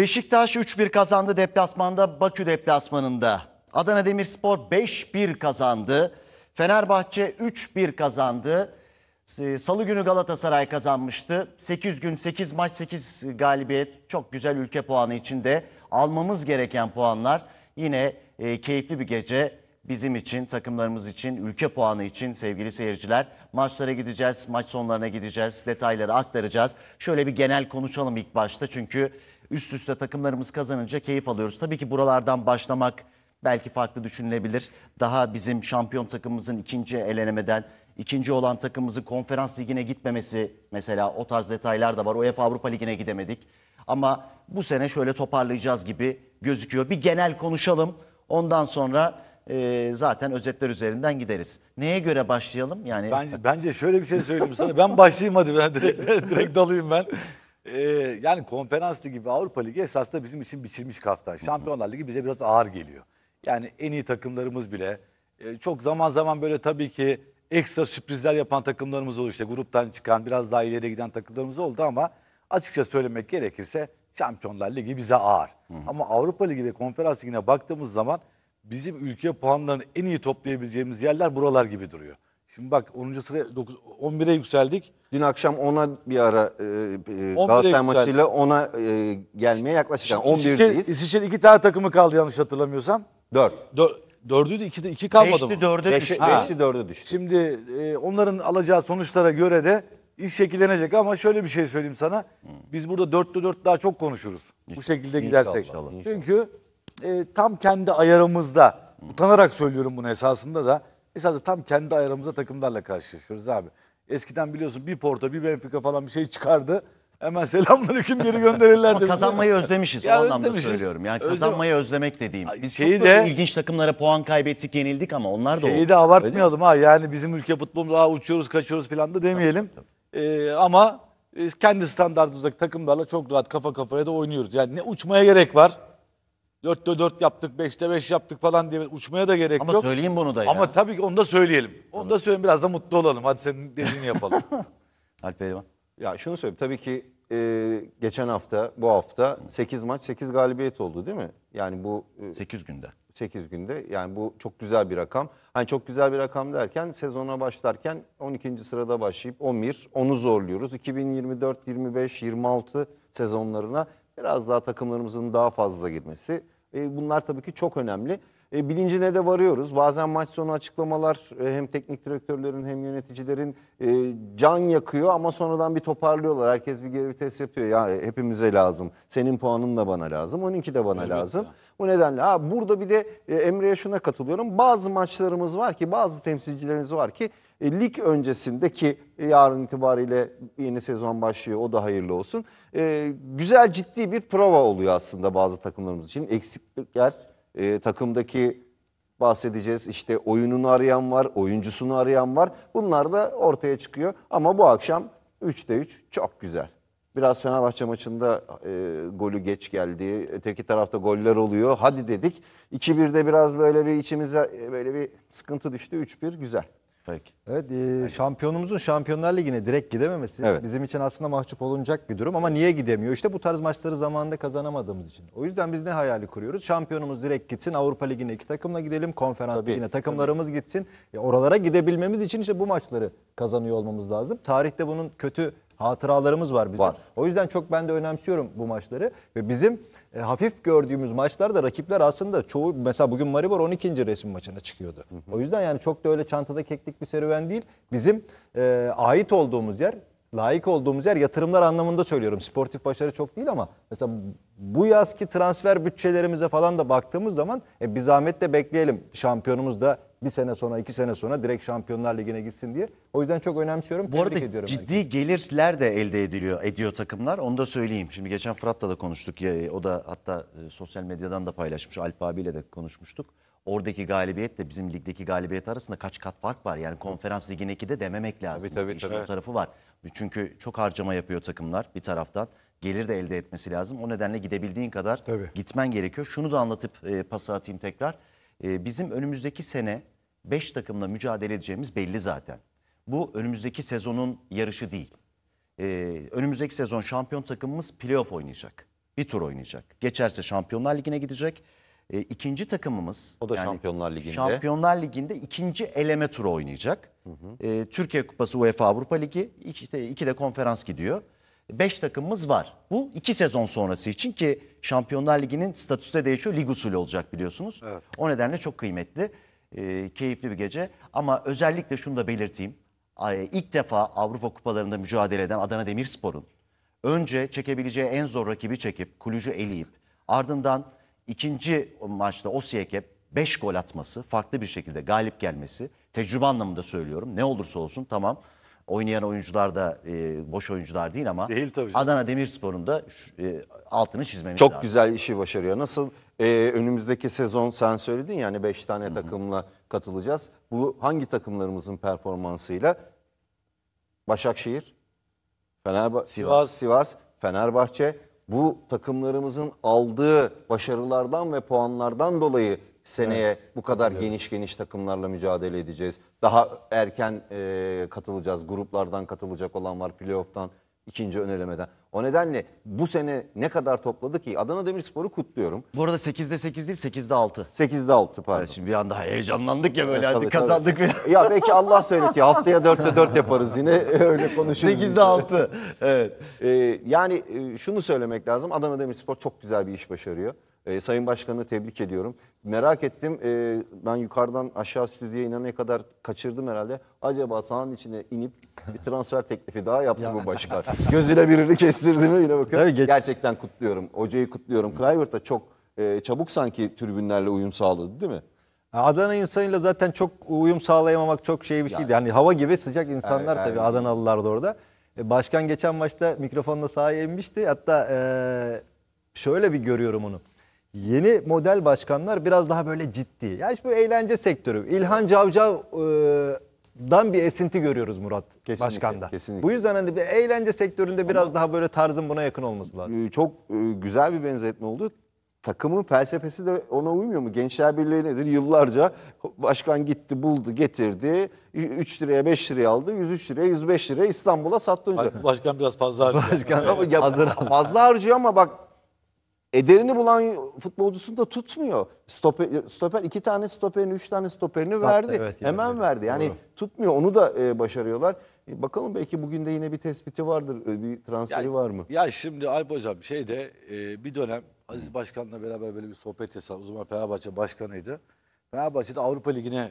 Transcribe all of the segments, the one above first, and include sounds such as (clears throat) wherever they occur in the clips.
Beşiktaş 3-1 kazandı deplasmanda Bakü deplasmanında. Adana Demirspor 5-1 kazandı. Fenerbahçe 3-1 kazandı. Ee, salı günü Galatasaray kazanmıştı. 8 gün 8 maç 8 galibiyet çok güzel ülke puanı içinde almamız gereken puanlar. Yine e, keyifli bir gece bizim için, takımlarımız için, ülke puanı için sevgili seyirciler. Maçlara gideceğiz, maç sonlarına gideceğiz, detayları aktaracağız. Şöyle bir genel konuşalım ilk başta çünkü Üst üste takımlarımız kazanınca keyif alıyoruz. Tabii ki buralardan başlamak belki farklı düşünülebilir. Daha bizim şampiyon takımımızın ikinci elenemeden ikinci olan takımımızın konferans ligine gitmemesi mesela o tarz detaylar da var. UEFA Avrupa Ligi'ne gidemedik. Ama bu sene şöyle toparlayacağız gibi gözüküyor. Bir genel konuşalım. Ondan sonra e, zaten özetler üzerinden gideriz. Neye göre başlayalım? Yani bence, bence şöyle bir şey söyleyeyim sana. Ben başlayayım hadi ben direkt (laughs) direkt dalayım ben. Ee, yani konferans ligi ve Avrupa ligi esasında bizim için biçilmiş kaftan. Şampiyonlar ligi bize biraz ağır geliyor. Yani en iyi takımlarımız bile e, çok zaman zaman böyle tabii ki ekstra sürprizler yapan takımlarımız oldu. İşte gruptan çıkan biraz daha ileriye giden takımlarımız oldu ama açıkça söylemek gerekirse Şampiyonlar Ligi bize ağır. Hı hı. Ama Avrupa Ligi ve Konferans Ligi'ne baktığımız zaman bizim ülke puanlarını en iyi toplayabileceğimiz yerler buralar gibi duruyor. Şimdi bak 10. sıra 11'e yükseldik. Dün akşam 10'a bir ara e, e, Galatasaray maçıyla 10'a e, gelmeye yaklaşacak. Yani 11'deyiz. İsviçre'nin iki tane takımı kaldı yanlış hatırlamıyorsam. 4. 4. de iki, de iki kalmadı mı? Beşli dördü Beş, düştü. Beşli dördü düştü. Şimdi e, onların alacağı sonuçlara göre de iş şekillenecek ama şöyle bir şey söyleyeyim sana. Biz burada dörtlü dört daha çok konuşuruz. İş, Bu şekilde gidersek. İnşallah. Çünkü e, tam kendi ayarımızda, utanarak söylüyorum bunu esasında da Esasında tam kendi ayarımıza takımlarla karşılaşıyoruz abi. Eskiden biliyorsun bir Porto, bir Benfica falan bir şey çıkardı. Hemen selamlar hüküm geri (laughs) gönderirlerdi. Ama kazanmayı özlemişiz o anlamda özlemişiz. söylüyorum. Yani Özlem- kazanmayı özlemek dediğim. Ay, Biz şeyi çok de- ilginç takımlara puan kaybettik, yenildik ama onlar da Şeyi oldu. de abartmayalım ha. Yani bizim ülke futbolumuz daha uçuyoruz kaçıyoruz falan da demeyelim. Ee, ama e, kendi standartımızdaki takımlarla çok rahat kafa kafaya da oynuyoruz. Yani ne uçmaya gerek var Dörtte dört yaptık, beşte beş yaptık falan diye uçmaya da gerek Ama yok. söyleyeyim bunu da ya. Ama tabii ki onu da söyleyelim. Onu da söyleyelim biraz da mutlu olalım. Hadi senin dediğini yapalım. (laughs) Alp Erivan. Ya şunu söyleyeyim. Tabii ki e, geçen hafta, bu hafta 8 maç 8 galibiyet oldu değil mi? Yani bu 8 e, günde. 8 günde. Yani bu çok güzel bir rakam. Hani çok güzel bir rakam derken sezona başlarken 12. sırada başlayıp 11, onu zorluyoruz. 2024, 25, 26 sezonlarına biraz daha takımlarımızın daha fazla girmesi. E, bunlar tabii ki çok önemli. E, bilincine de varıyoruz. Bazen maç sonu açıklamalar e, hem teknik direktörlerin hem yöneticilerin e, can yakıyor ama sonradan bir toparlıyorlar. Herkes bir geri vites yapıyor. Ya e, hepimize lazım. Senin puanın da bana lazım. Onunki de bana Elbette. lazım. Bu nedenle ha burada bir de e, Emre'ye şuna katılıyorum. Bazı maçlarımız var ki bazı temsilcilerimiz var ki e, lig öncesindeki e, yarın itibariyle yeni sezon başlıyor o da hayırlı olsun. E, güzel ciddi bir prova oluyor aslında bazı takımlarımız için. Eksiklikler e, takımdaki bahsedeceğiz. işte oyununu arayan var, oyuncusunu arayan var. Bunlar da ortaya çıkıyor. Ama bu akşam 3'te 3 çok güzel. Biraz Fenerbahçe maçında e, golü geç geldi. Öteki tarafta goller oluyor. Hadi dedik. 2-1'de biraz böyle bir içimize e, böyle bir sıkıntı düştü. 3-1 güzel. Peki. Evet, e, şampiyonumuzun Şampiyonlar Ligi'ne direkt gidememesi Evet. bizim için aslında mahcup olunacak bir durum ama niye gidemiyor? İşte bu tarz maçları zamanında kazanamadığımız için. O yüzden biz ne hayali kuruyoruz? Şampiyonumuz direkt gitsin, Avrupa Ligi'ne iki takımla gidelim, Konferans Tabii, Ligi'ne takımlarımız gitsin. Ya oralara gidebilmemiz için işte bu maçları kazanıyor olmamız lazım. Tarihte bunun kötü hatıralarımız var bizim. Var. O yüzden çok ben de önemsiyorum bu maçları ve bizim e, hafif gördüğümüz maçlarda rakipler aslında çoğu mesela bugün Maribor 12. resim maçına çıkıyordu. Hı hı. O yüzden yani çok da öyle çantada keklik bir serüven değil. Bizim e, ait olduğumuz yer layık olduğumuz yer yatırımlar anlamında söylüyorum. Sportif başarı çok değil ama mesela bu yazki transfer bütçelerimize falan da baktığımız zaman e, bir zahmet de bekleyelim. Şampiyonumuz da bir sene sonra, iki sene sonra direkt Şampiyonlar Ligi'ne gitsin diye. O yüzden çok önemsiyorum. Bu arada ediyorum ciddi belki. gelirler de elde ediliyor, ediyor takımlar. Onu da söyleyeyim. Şimdi geçen Fırat'la da konuştuk. Ya, e, o da hatta e, sosyal medyadan da paylaşmış. Alp abiyle de konuşmuştuk. Oradaki galibiyetle bizim ligdeki galibiyet arasında kaç kat fark var? Yani konferans ligindeki de dememek lazım. Tabii, tabii, İşin tabii. o tarafı var. Çünkü çok harcama yapıyor takımlar bir taraftan. Gelir de elde etmesi lazım. O nedenle gidebildiğin kadar tabii. gitmen gerekiyor. Şunu da anlatıp e, pası atayım tekrar. E, bizim önümüzdeki sene 5 takımla mücadele edeceğimiz belli zaten. Bu önümüzdeki sezonun yarışı değil. Ee, önümüzdeki sezon şampiyon takımımız playoff oynayacak. Bir tur oynayacak. Geçerse Şampiyonlar Ligi'ne gidecek. Ee, ikinci takımımız... O da yani Şampiyonlar Ligi'nde. Şampiyonlar Ligi'nde ikinci eleme turu oynayacak. Hı hı. Ee, Türkiye Kupası UEFA Avrupa Ligi. İşte iki de konferans gidiyor. Beş takımımız var. Bu iki sezon sonrası için ki Şampiyonlar Ligi'nin statüsü de değişiyor. Lig usulü olacak biliyorsunuz. Evet. O nedenle çok kıymetli e, keyifli bir gece. Ama özellikle şunu da belirteyim. Ay, ilk defa Avrupa Kupalarında mücadele eden Adana Demirspor'un önce çekebileceği en zor rakibi çekip kulücü eleyip ardından ikinci maçta Osiyek'e 5 gol atması, farklı bir şekilde galip gelmesi, tecrübe anlamında söylüyorum. Ne olursa olsun tamam oynayan oyuncular da e, boş oyuncular değil ama değil tabii. Adana Demirspor'un da e, altını çizmemiz Çok lazım. güzel işi başarıyor. Nasıl ee, önümüzdeki sezon sen söyledin yani ya, 5 hani tane Hı -hı. takımla katılacağız. Bu hangi takımlarımızın performansıyla? Başakşehir, Fenerbahçe, Sivas. Sivas, Fenerbahçe. Bu takımlarımızın aldığı başarılardan ve puanlardan dolayı seneye evet. bu kadar evet. geniş geniş takımlarla mücadele edeceğiz. Daha erken e, katılacağız. Gruplardan katılacak olan var. Playoff'tan, ikinci önelemeden. O nedenle bu sene ne kadar topladı ki Adana Demirspor'u kutluyorum. Bu arada 8'de 8 değil 8'de 6. 8'de 6 pardon. Evet, şimdi bir anda heyecanlandık ya böyle evet, tabii, kazandık. Tabii. ya belki Allah söyletiyor haftaya 4'te 4 yaparız yine (laughs) öyle konuşuruz. 8'de işte. 6 evet. Ee, yani e, şunu söylemek lazım Adana Demirspor çok güzel bir iş başarıyor. E, Sayın Başkan'ı tebrik ediyorum. Merak ettim. E, ben yukarıdan aşağı stüdyoya inene kadar kaçırdım herhalde. Acaba sahanın içine inip bir transfer teklifi daha yaptı mı başkan? (laughs) Gözüyle birini kestirdi mi? Yine bakıyorum. Tabii, Gerçekten kutluyorum. Hocayı kutluyorum. Kluivert da çok e, çabuk sanki tribünlerle uyum sağladı değil mi? E, Adana insanıyla zaten çok uyum sağlayamamak çok şey bir şeydi. Yani, yani hava gibi sıcak insanlar evet, tabii evet. Adanalılar da orada. E, başkan geçen maçta mikrofonla sahaya inmişti. Hatta e, şöyle bir görüyorum onu. Yeni model başkanlar biraz daha böyle ciddi. Ya işte bu eğlence sektörü. İlhan Cavcav'dan bir esinti görüyoruz Murat Kesinlikle, Başkan'da. kesinlikle. Bu yüzden hani bir eğlence sektöründe biraz daha böyle tarzın buna yakın olması lazım. Ee, çok e, güzel bir benzetme oldu. Takımın felsefesi de ona uymuyor mu? Gençler Birliği nedir? Yıllarca başkan gitti, buldu, getirdi. 3 liraya 5 liraya aldı. 103 liraya 105 liraya İstanbul'a sattı önce. Başkan biraz fazla harcıyor. Başkan (laughs) hazır Fazla harcıyor ama bak ederini bulan futbolcusunu da tutmuyor. Stoper, stoper iki tane stoperini, üç tane stoperini Zaten verdi. Evet, Hemen verdi. Yani Doğru. tutmuyor. Onu da e, başarıyorlar. E, bakalım belki bugün de yine bir tespiti vardır, e, bir transferi ya, var mı? Ya şimdi Alp Hocam şeyde e, bir dönem Aziz Başkan'la beraber böyle bir sohbet hesabı. O zaman Fenerbahçe Başkanı'ydı. Fenerbahçe'de Avrupa Ligi'ne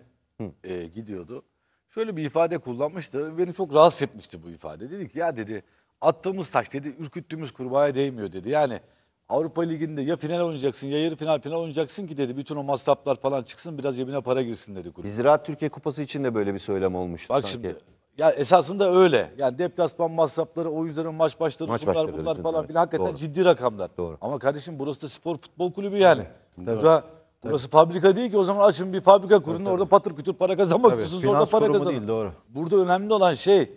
e, gidiyordu. Şöyle bir ifade kullanmıştı. Beni çok rahatsız etmişti bu ifade. Dedi ki ya dedi attığımız taş dedi ürküttüğümüz kurbağaya değmiyor dedi. Yani Avrupa Ligi'nde ya final oynayacaksın ya yarı final final oynayacaksın ki dedi. Bütün o masraflar falan çıksın biraz cebine para girsin dedi kurum. kulüp. Ziraat Türkiye Kupası için de böyle bir söylem olmuştu Bak sanki. şimdi ya esasında öyle. Yani deplasman masrafları, oyuncuların maç başları, Maç bunlar bunlar falan evet. filan hakikaten Doğru. ciddi rakamlar. Doğru. Ama kardeşim burası da spor futbol kulübü yani. Burada burası fabrika değil ki o zaman açın bir fabrika kurun orada patır kütür para kazanmak istiyorsunuz orada para kurumu doğru. Burada önemli olan şey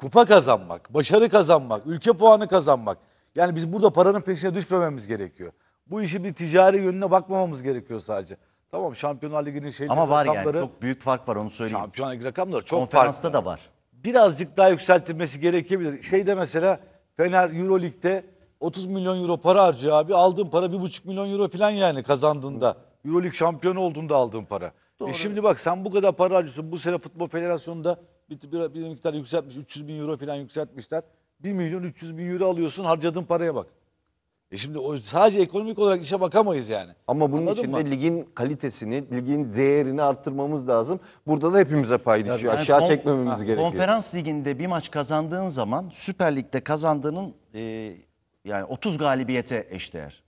kupa kazanmak, başarı kazanmak, ülke puanı kazanmak. Yani biz burada paranın peşine düşmememiz gerekiyor. Bu işi bir ticari yönüne bakmamamız gerekiyor sadece. Tamam Şampiyonlar Ligi'nin şeyleri Ama var rakamları, yani çok büyük fark var onu söyleyeyim. Şampiyonlar Ligi rakamları çok Konferansta da var. Birazcık daha yükseltilmesi gerekebilir. Şeyde mesela Fener Euroleague'de 30 milyon euro para harcıyor abi. Aldığın para 1,5 milyon euro falan yani kazandığında. Euroleague şampiyonu olduğunda aldığın para. E şimdi bak sen bu kadar para harcıyorsun. Bu sene Futbol Federasyonu'nda bir, bir, bir miktar yükseltmiş. 300 bin euro falan yükseltmişler. 1 milyon 300 bin euro alıyorsun harcadığın paraya bak. E şimdi o, sadece ekonomik olarak işe bakamayız yani. Ama bunun Anladın için mı? de ligin kalitesini, ligin değerini arttırmamız lazım. Burada da hepimize pay düşüyor. Yani şey, Aşağı çekmememiz ha, gerekiyor. Konferans liginde bir maç kazandığın zaman Süper Lig'de kazandığının e, yani 30 galibiyete eşdeğer.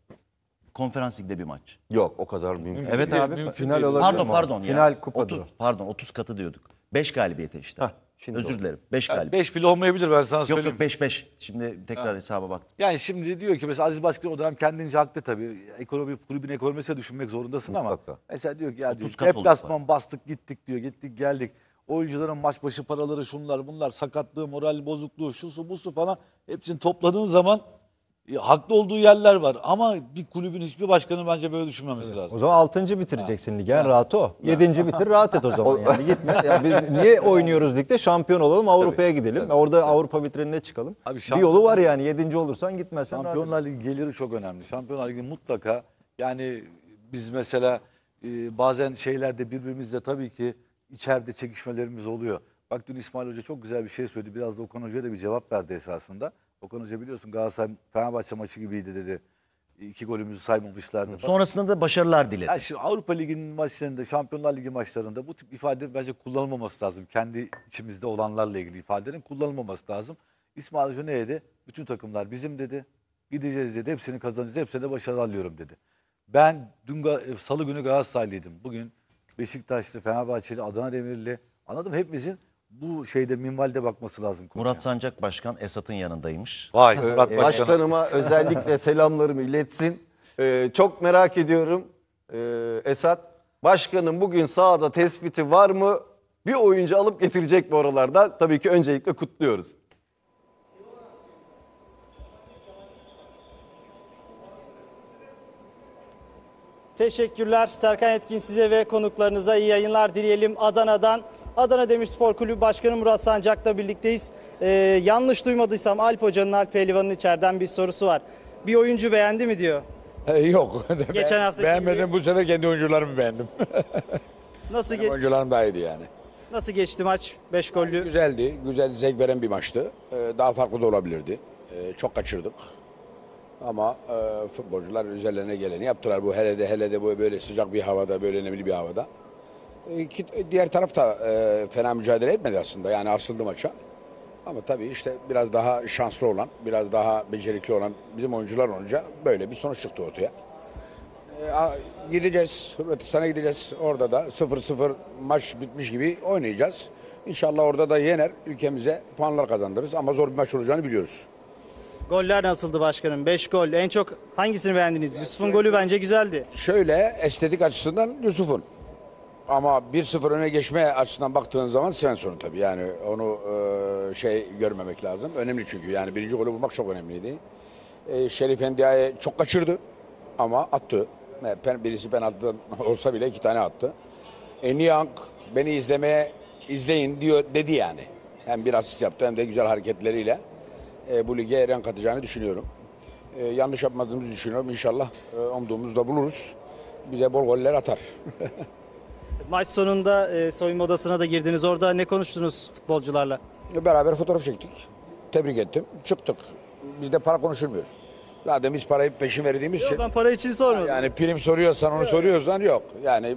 Konferans ligde bir maç. Yok o kadar mümkün. mümkün evet değil, abi. Mümkün final olabilir. Pardon pardon. Final yani. kupada. 30, pardon 30 katı diyorduk. 5 galibiyete eşdeğer. Heh. Şimdi Özür dilerim. 5 galiba. 5 bile olmayabilir ben sana Yok söyleyeyim. yok 5 5. Şimdi tekrar Ha. hesaba baktım. Yani şimdi diyor ki mesela Aziz Başkan o dönem kendince haklı tabii. Ekonomi, kulübün ekonomisine düşünmek zorundasın ama. Mesela diyor ki ya diyor, hep kat bastık gittik diyor. Gittik geldik. Oyuncuların maç başı paraları şunlar bunlar sakatlığı, moral bozukluğu, şusu busu falan hepsini topladığın zaman e, haklı olduğu yerler var ama bir kulübün hiçbir başkanı bence böyle düşünmemesi lazım. O zaman 6. bitireceksin ligi, Yani rahat o. 7. bitir rahat et o zaman. (laughs) Yani gitme. Yani biz niye oynuyoruz ligde? Şampiyon olalım Avrupa'ya gidelim. Orada Avrupa vitrinine çıkalım. Abi Bir yolu var yani. 7. olursan gitmezsen rahat Ligi geliri çok önemli. Şampiyonlar Ligi mutlaka yani biz mesela e, bazen şeylerde birbirimizle tabii ki içeride çekişmelerimiz oluyor. Bak dün İsmail Hoca çok güzel bir şey söyledi. Biraz da Okan Hoca'ya da bir cevap verdi esasında. Okan Hoca biliyorsun Galatasaray Fenerbahçe maçı gibiydi dedi. İki golümüzü saymamışlardı. Falan. Sonrasında da başarılar diledi. Yani şimdi Avrupa Ligi'nin maçlarında, Şampiyonlar Ligi maçlarında bu tip ifade bence kullanılmaması lazım. Kendi içimizde olanlarla ilgili ifadelerin kullanılmaması lazım. İsmail Hoca ne dedi? Bütün takımlar bizim dedi. Gideceğiz dedi. Hepsini kazanacağız. Hepsine de başarılar diliyorum dedi. Ben dün e, salı günü Galatasaraylıydım. Bugün Beşiktaşlı, Fenerbahçeli, Adana Demirli anladım hepimizin bu şeyde minvalde bakması lazım. konuya. Murat Sancak Başkan Esat'ın yanındaymış. Vay Murat Başkan. Başkanıma özellikle selamlarımı iletsin. Ee, çok merak ediyorum ee, Esat. Başkanın bugün sahada tespiti var mı? Bir oyuncu alıp getirecek mi oralarda? Tabii ki öncelikle kutluyoruz. Teşekkürler Serkan Etkin size ve konuklarınıza iyi yayınlar dileyelim Adana'dan. Adana Demirspor Kulübü Başkanı Murat Sancak'la birlikteyiz. Ee, yanlış duymadıysam Alp Hoca'nın Alp Pehlivan'ın içeriden bir sorusu var. Bir oyuncu beğendi mi diyor. (laughs) E, yok. (laughs) Geçen hafta Beğenmedim bu sefer kendi oyuncularımı beğendim. (laughs) Nasıl Benim oyuncularım daha iyiydi yani. Nasıl geçti maç? 5 gollü. Güzeldi. Güzel zevk veren bir maçtı. Ee, daha farklı da olabilirdi. Ee, çok kaçırdık. Ama e, futbolcular üzerlerine geleni yaptılar. Bu hele de hele de böyle sıcak bir havada, böyle nemli bir havada. E, e, diğer taraf da e, fena mücadele etmedi aslında. Yani asıldı maça. Ama tabii işte biraz daha şanslı olan, biraz daha becerikli olan bizim oyuncular olunca böyle bir sonuç çıktı ortaya. gideceğiz, sana gideceğiz. Orada da 0-0 maç bitmiş gibi oynayacağız. İnşallah orada da yener, ülkemize puanlar kazandırırız. Ama zor bir maç olacağını biliyoruz. Goller nasıldı başkanım? 5 gol. En çok hangisini beğendiniz? Yusuf'un golü bence güzeldi. Şöyle estetik açısından Yusuf'un. Ama 1-0 öne geçme açısından baktığın zaman sen sonu tabii. Yani onu e, şey görmemek lazım. Önemli çünkü. Yani birinci golü bulmak çok önemliydi. E, Şerif Endia'ya çok kaçırdı ama attı. E, birisi penaltıdan (laughs) olsa bile iki tane attı. Eniyank beni izlemeye izleyin diyor dedi yani. Hem bir asist yaptı hem de güzel hareketleriyle e, bu lige renk katacağını düşünüyorum. E, yanlış yapmadığımızı düşünüyorum. İnşallah e, umduğumuzda buluruz. Bize bol goller atar. (laughs) Maç sonunda e, soyunma odasına da girdiniz. Orada ne konuştunuz futbolcularla? Beraber fotoğraf çektik. Tebrik ettim. Çıktık. Bizde para konuşulmuyor. Zaten biz parayı peşin verdiğimiz Yok, için. Ben para için sormadım. Yani prim soruyorsan onu soruyorsan yok. Yani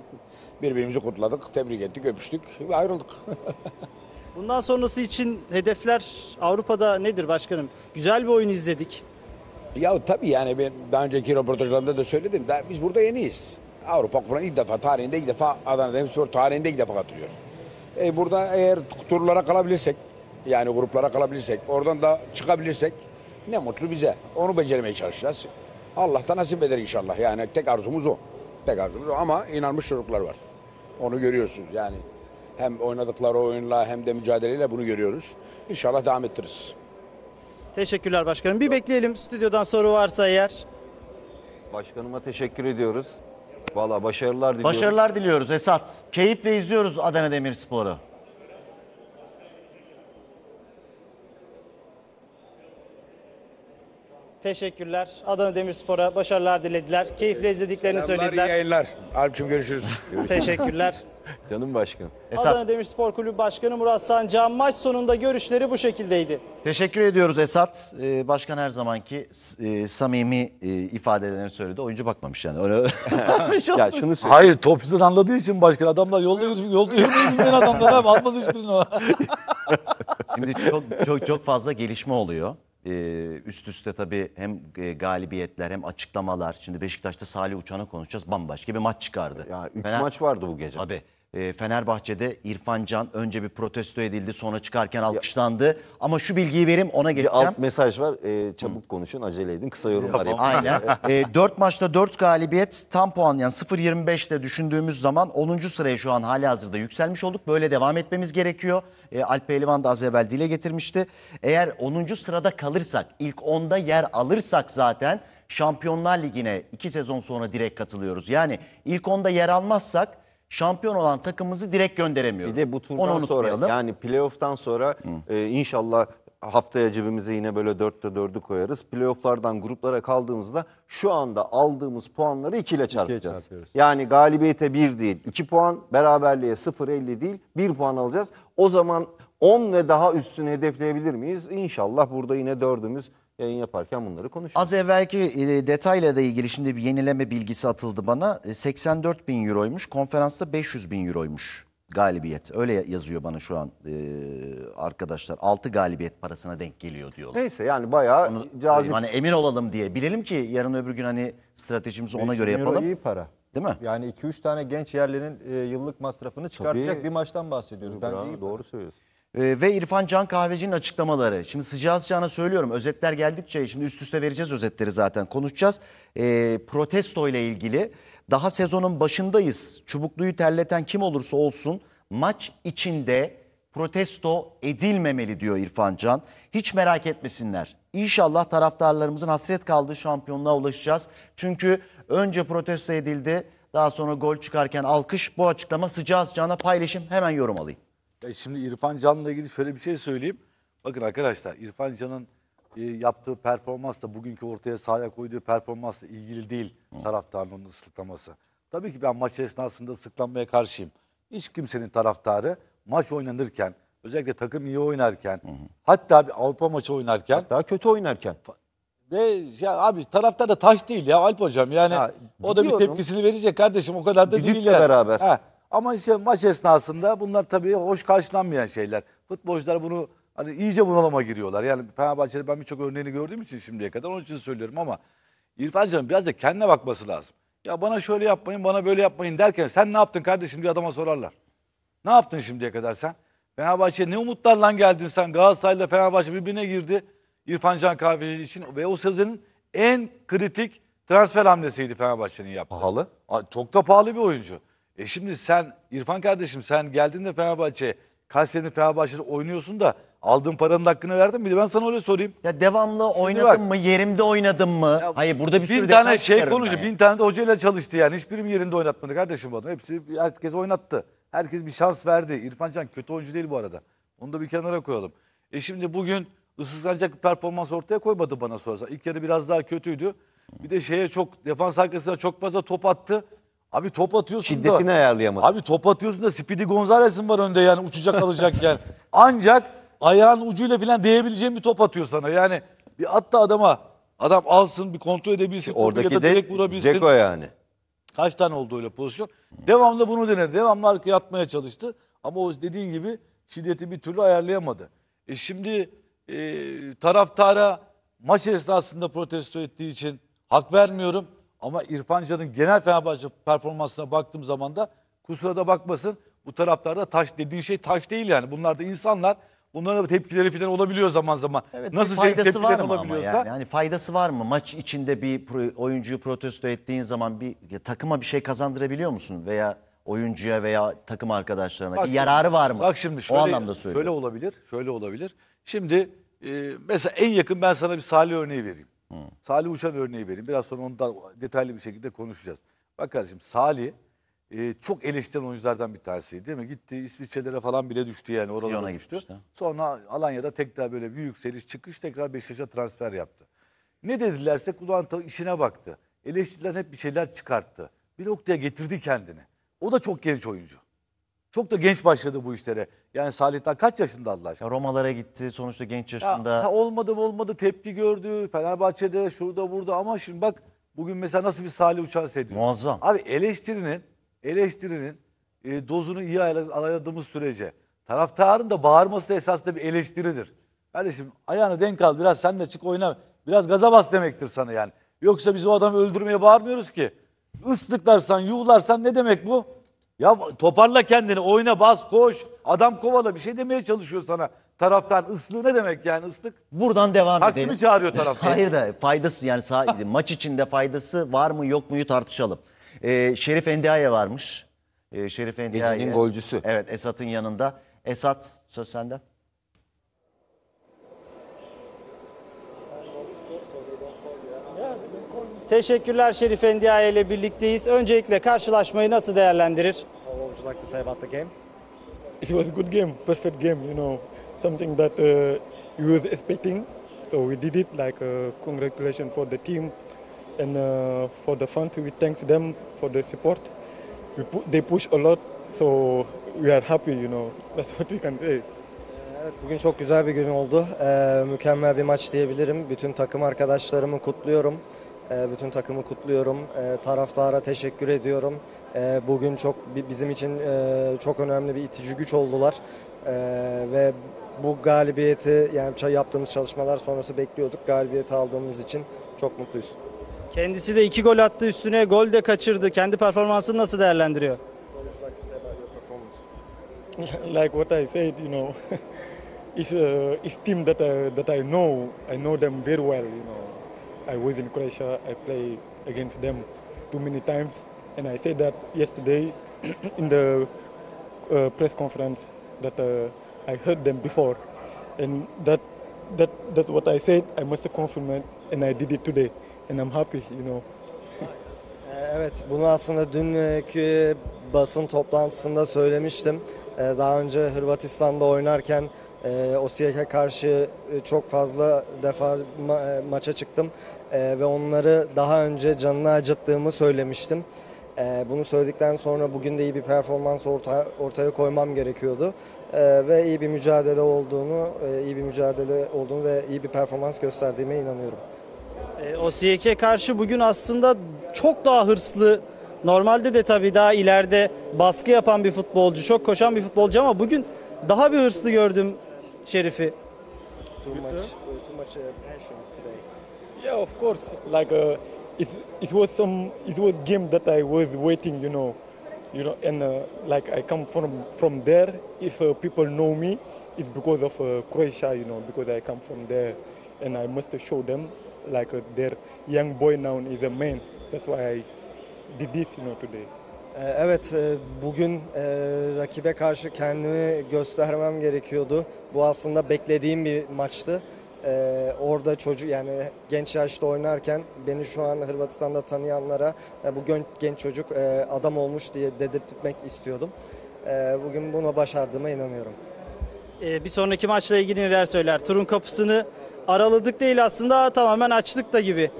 birbirimizi kutladık, tebrik ettik, öpüştük ve ayrıldık. (laughs) Bundan sonrası için hedefler Avrupa'da nedir başkanım? Güzel bir oyun izledik. Ya tabii yani ben daha önceki röportajlarımda da söyledim. Daha biz burada yeniyiz. Avrupa Kupası'na ilk defa tarihinde ilk defa Adana Demirspor tarihinde ilk defa katılıyor. E, burada eğer turlara kalabilirsek yani gruplara kalabilirsek oradan da çıkabilirsek ne mutlu bize. Onu becermeye çalışacağız. Allah da nasip eder inşallah. Yani tek arzumuz o. Tek arzumuz o ama inanmış çocuklar var. Onu görüyorsunuz yani. Hem oynadıkları oyunla hem de mücadeleyle bunu görüyoruz. İnşallah devam ettiririz. Teşekkürler başkanım. Bir bekleyelim stüdyodan soru varsa eğer. Başkanıma teşekkür ediyoruz. Valla başarılar diliyoruz. Başarılar diliyoruz Esat. Keyifle izliyoruz Adana Demirspor'u. Teşekkürler. Adana Demirspor'a başarılar dilediler. Keyifle izlediklerini Selamlar, iyi söylediler. yayınlar. Alpçim görüşürüz. Teşekkürler. (laughs) Canım başkan. Esat. Adana Demirspor Kulübü Başkanı Murat Sancan maç sonunda görüşleri bu şekildeydi. Teşekkür ediyoruz Esat. Ee, başkan her zamanki e, samimi e, ifadelerini söyledi. Oyuncu bakmamış yani. Öyle... (laughs) ya şunu söyle. Hayır topçudan anladığı için başkan adamlar yolda yolluyoruz. yolda bilmeyen adamlar abi almaz hiçbirini o. (laughs) Şimdi çok, çok, çok fazla gelişme oluyor. Ee, üst üste tabii hem e, galibiyetler hem açıklamalar. Şimdi Beşiktaş'ta Salih Uçan'a konuşacağız. Bambaşka bir maç çıkardı. Ya 3 Fener... maç vardı bu gece. Tabii. Ee, Fenerbahçe'de İrfan Can önce bir protesto edildi sonra çıkarken alkışlandı. Ama şu bilgiyi vereyim ona Bir alt mesaj var. Ee, çabuk konuşun, acele edin. Kısa yorumlar yapın. Aynen. 4 ee, maçta 4 galibiyet tam puan yani 0.25'te düşündüğümüz zaman 10. sıraya şu an hali hazırda yükselmiş olduk. Böyle devam etmemiz gerekiyor. E, Alp Pehlivan da az evvel dile getirmişti. Eğer 10. sırada kalırsak ilk 10'da yer alırsak zaten Şampiyonlar Ligi'ne 2 sezon sonra direkt katılıyoruz. Yani ilk 10'da yer almazsak şampiyon olan takımımızı direkt gönderemiyoruz. Bir de bu turdan Onu sonra yani playoff'tan sonra e, inşallah haftaya cebimize yine böyle dörtte dördü koyarız. Playoff'lardan gruplara kaldığımızda şu anda aldığımız puanları 2 ile çarpacağız. yani galibiyete bir değil, iki puan, beraberliğe 0.50 değil, bir puan alacağız. O zaman on ve daha üstünü hedefleyebilir miyiz? İnşallah burada yine dördümüz yayın yaparken bunları konuşuyoruz. Az evvelki e, detayla da ilgili şimdi bir yenileme bilgisi atıldı bana. 84 e, bin euroymuş, konferansta 500 bin euroymuş galibiyet. Öyle yazıyor bana şu an e, arkadaşlar. 6 galibiyet parasına denk geliyor diyorlar. Neyse yani bayağı Onu, cazip. Hani emin olalım diye. Bilelim ki yarın öbür gün hani stratejimizi ona göre yapalım. iyi para. Değil mi? Yani 2-3 tane genç yerlerin yıllık masrafını çıkartacak Tabii. bir maçtan bahsediyoruz. Bence iyi doğru söylüyorsun. Ee, ve İrfan Can Kahveci'nin açıklamaları. Şimdi sıcağı sıcağına söylüyorum. Özetler geldikçe şimdi üst üste vereceğiz özetleri zaten konuşacağız. Ee, protesto ile ilgili daha sezonun başındayız. Çubukluyu terleten kim olursa olsun maç içinde protesto edilmemeli diyor İrfan Can. Hiç merak etmesinler. İnşallah taraftarlarımızın hasret kaldığı şampiyonluğa ulaşacağız. Çünkü önce protesto edildi. Daha sonra gol çıkarken alkış bu açıklama sıcağı sıcağına paylaşım hemen yorum alayım. Ya şimdi İrfan Can'la ilgili şöyle bir şey söyleyeyim. Bakın arkadaşlar İrfan Can'ın e, yaptığı performansla bugünkü ortaya sahaya koyduğu performansla ilgili değil taraftarın onu ıslıklaması. Tabii ki ben maç esnasında sıklanmaya karşıyım. Hiç kimsenin taraftarı maç oynanırken özellikle takım iyi oynarken hatta bir Avrupa maçı oynarken Daha kötü oynarken. ve ya abi taraftar da taş değil ya Alp hocam yani Ya, o da bir tepkisini verecek kardeşim o kadar da değil yani. beraber. Ha, ama işte maç esnasında bunlar tabii hoş karşılanmayan şeyler. Futbolcular bunu hani iyice bunalama giriyorlar. Yani Fenerbahçe'de ben birçok örneğini gördüğüm için şimdiye kadar onun için söylüyorum ama İrfan Can'ın biraz da kendine bakması lazım. Ya bana şöyle yapmayın, bana böyle yapmayın derken sen ne yaptın kardeşim diye adama sorarlar. Ne yaptın şimdiye kadar sen? Fenerbahçe ne umutlarla geldin sen? Galatasaray'la Fenerbahçe birbirine girdi. İrfan Can Kahveci için ve o sezonun en kritik transfer hamlesiydi Fenerbahçe'nin yaptığı. Pahalı. Çok da pahalı bir oyuncu. E şimdi sen İrfan kardeşim sen geldin de Fenerbahçe'ye Kayseri'nin Fenerbahçe'de oynuyorsun da aldığın paranın hakkını verdin mi? Ben sana öyle sorayım. Ya devamlı oynadım bak- mı? Yerimde oynadım mı? Ya Hayır burada bir sürü tane şey konuşuyor, konucu, bin tane de hocayla çalıştı yani. Hiçbirim yerinde oynatmadı kardeşim bu adam. Hepsi herkes oynattı. Herkes bir şans verdi. İrfan Can kötü oyuncu değil bu arada. Onu da bir kenara koyalım. E şimdi bugün ısıslanacak bir performans ortaya koymadı bana sorarsan. İlk yarı biraz daha kötüydü. Bir de şeye çok defans arkasına çok fazla top attı. Abi top atıyorsun Şiddetini da. Şiddetini ayarlayamadı. Abi top atıyorsun da Speedy Gonzales'in var önde yani uçacak alacak (laughs) yani. Ancak ayağın ucuyla falan değebileceğin bir top atıyor sana. Yani bir at da adama adam alsın bir kontrol edebilsin. İşte oradaki ya da direkt vurabilsin. Ceko yani. Kaç tane oldu öyle pozisyon. Devamlı bunu denedi. Devamlı arkaya atmaya çalıştı. Ama o dediğin gibi şiddeti bir türlü ayarlayamadı. E şimdi e, taraftara maç esnasında protesto ettiği için hak vermiyorum. Ama İrfan Can'ın genel Fenerbahçe performansına baktığım zaman da kusura da bakmasın bu taraflarda taş dediğin şey taş değil yani. Bunlar da insanlar. Bunların da tepkileri falan olabiliyor zaman zaman. Evet, Nasıl senin faydası var mı olabiliyorsa. Yani? yani faydası var mı? Maç içinde bir pro oyuncuyu protesto ettiğin zaman bir takıma bir şey kazandırabiliyor musun? Veya oyuncuya veya takım arkadaşlarına bak, bir yararı var mı? Bak şimdi şöyle, o anlamda söylüyorum. Şöyle olabilir, şöyle olabilir. Şimdi e, mesela en yakın ben sana bir Salih örneği vereyim. Hı. Salih Uçan örneği vereyim. Biraz sonra onu da detaylı bir şekilde konuşacağız. Bak kardeşim Salih e, çok eleştiren oyunculardan bir tanesiydi değil mi? Gitti İsviçre'lere falan bile düştü yani. Oralara düştü. Gitmişti. Sonra Alanya'da tekrar böyle bir yükseliş çıkış tekrar Beşiktaş'a transfer yaptı. Ne dedilerse kulağın işine baktı. Eleştirilen hep bir şeyler çıkarttı. Bir noktaya getirdi kendini. O da çok genç oyuncu. Çok da genç başladı bu işlere. Yani Salih daha kaç yaşında Allah aşkına? Ya Romalara gitti sonuçta genç yaşında. Ya, ha, olmadı mı olmadı tepki gördü. Fenerbahçe'de şurada burada ama şimdi bak bugün mesela nasıl bir Salih Uçan seyrediyor. Muazzam. Abi eleştirinin eleştirinin e, dozunu iyi ayarladığımız sürece taraftarın da bağırması esasında bir eleştiridir. Kardeşim ayağını denk al biraz sen de çık oyna. Biraz gaza bas demektir sana yani. Yoksa biz o adamı öldürmeye bağırmıyoruz ki. Islıklarsan, yuğlarsan ne demek bu? Ya toparla kendini oyna bas koş. Adam kovala bir şey demeye çalışıyor sana. Taraftan ıslığı ne demek yani ıslık? Buradan devam Taksimi edelim. çağırıyor taraftan. (laughs) Hayır da faydası yani sağ, maç içinde faydası var mı yok muyu tartışalım. Ee, Şerif Endiaya varmış. Ee, Şerif Endiaya. Gecenin golcüsü. Evet Esat'ın yanında. Esat söz sende. Teşekkürler Şerif Endiaye ile birlikteyiz. Öncelikle karşılaşmayı nasıl değerlendirir? What oh, would you like to say about the game? It was a good game, perfect game, you know, something that uh, we was expecting. So we did it like uh, congratulations for the team and uh, for the fans. We thanks them for the support. We pu they push a lot, so we are happy, you know. (laughs) That's what we can say. bugün çok güzel bir gün oldu. Ee, mükemmel bir maç diyebilirim. Bütün takım arkadaşlarımı kutluyorum. Ee, bütün takımı kutluyorum. Ee, taraftara teşekkür ediyorum. Ee, bugün çok bizim için e, çok önemli bir itici güç oldular. Ve bu galibiyeti yani yaptığımız çalışmalar sonrası bekliyorduk. Galibiyeti aldığımız için çok mutluyuz. Kendisi de iki gol attı üstüne gol de kaçırdı. Kendi performansını nasıl değerlendiriyor? (laughs) like what I said, you know, (laughs) if uh, if team that uh, that I know, I know them very well, you know. I was in Croatia, I played against them too many times. And I said that yesterday (clears throat) in the uh, press conference that uh, I heard them before. And that, that, that's what I said. I must confirm it and I did it today. And I'm happy, you know. (laughs) Evet, bunu aslında dünkü basın toplantısında söylemiştim. Ee, daha önce Hırvatistan'da oynarken ee, e, Osijek'e karşı çok fazla defa ma- e, maça çıktım e, ve onları daha önce canını acıttığımı söylemiştim. E, bunu söyledikten sonra bugün de iyi bir performans orta, ortaya koymam gerekiyordu e, ve iyi bir mücadele olduğunu, e, iyi bir mücadele olduğunu ve iyi bir performans gösterdiğime inanıyorum. E, Osijek'e karşı bugün aslında çok daha hırslı Normalde de tabii daha ileride baskı yapan bir futbolcu, çok koşan bir futbolcu ama bugün daha bir hırslı gördüm Too much, too much passion today. Yeah, of course. Like uh, it, it was some, it was game that I was waiting, you know, you know, and uh, like I come from from there. If uh, people know me, it's because of uh, Croatia, you know, because I come from there, and I must show them like uh, their young boy now is a man. That's why I did this, you know, today. Ee, evet, e, bugün e, rakibe karşı kendimi göstermem gerekiyordu. Bu aslında beklediğim bir maçtı. Ee, orada çocuk yani genç yaşta oynarken beni şu an Hırvatistan'da tanıyanlara bu genç çocuk e, adam olmuş diye dedirtmek istiyordum. Ee, bugün bunu başardığıma inanıyorum. Bir sonraki maçla ilgili neler söyler? Turun kapısını araladık değil aslında tamamen açtık da gibi.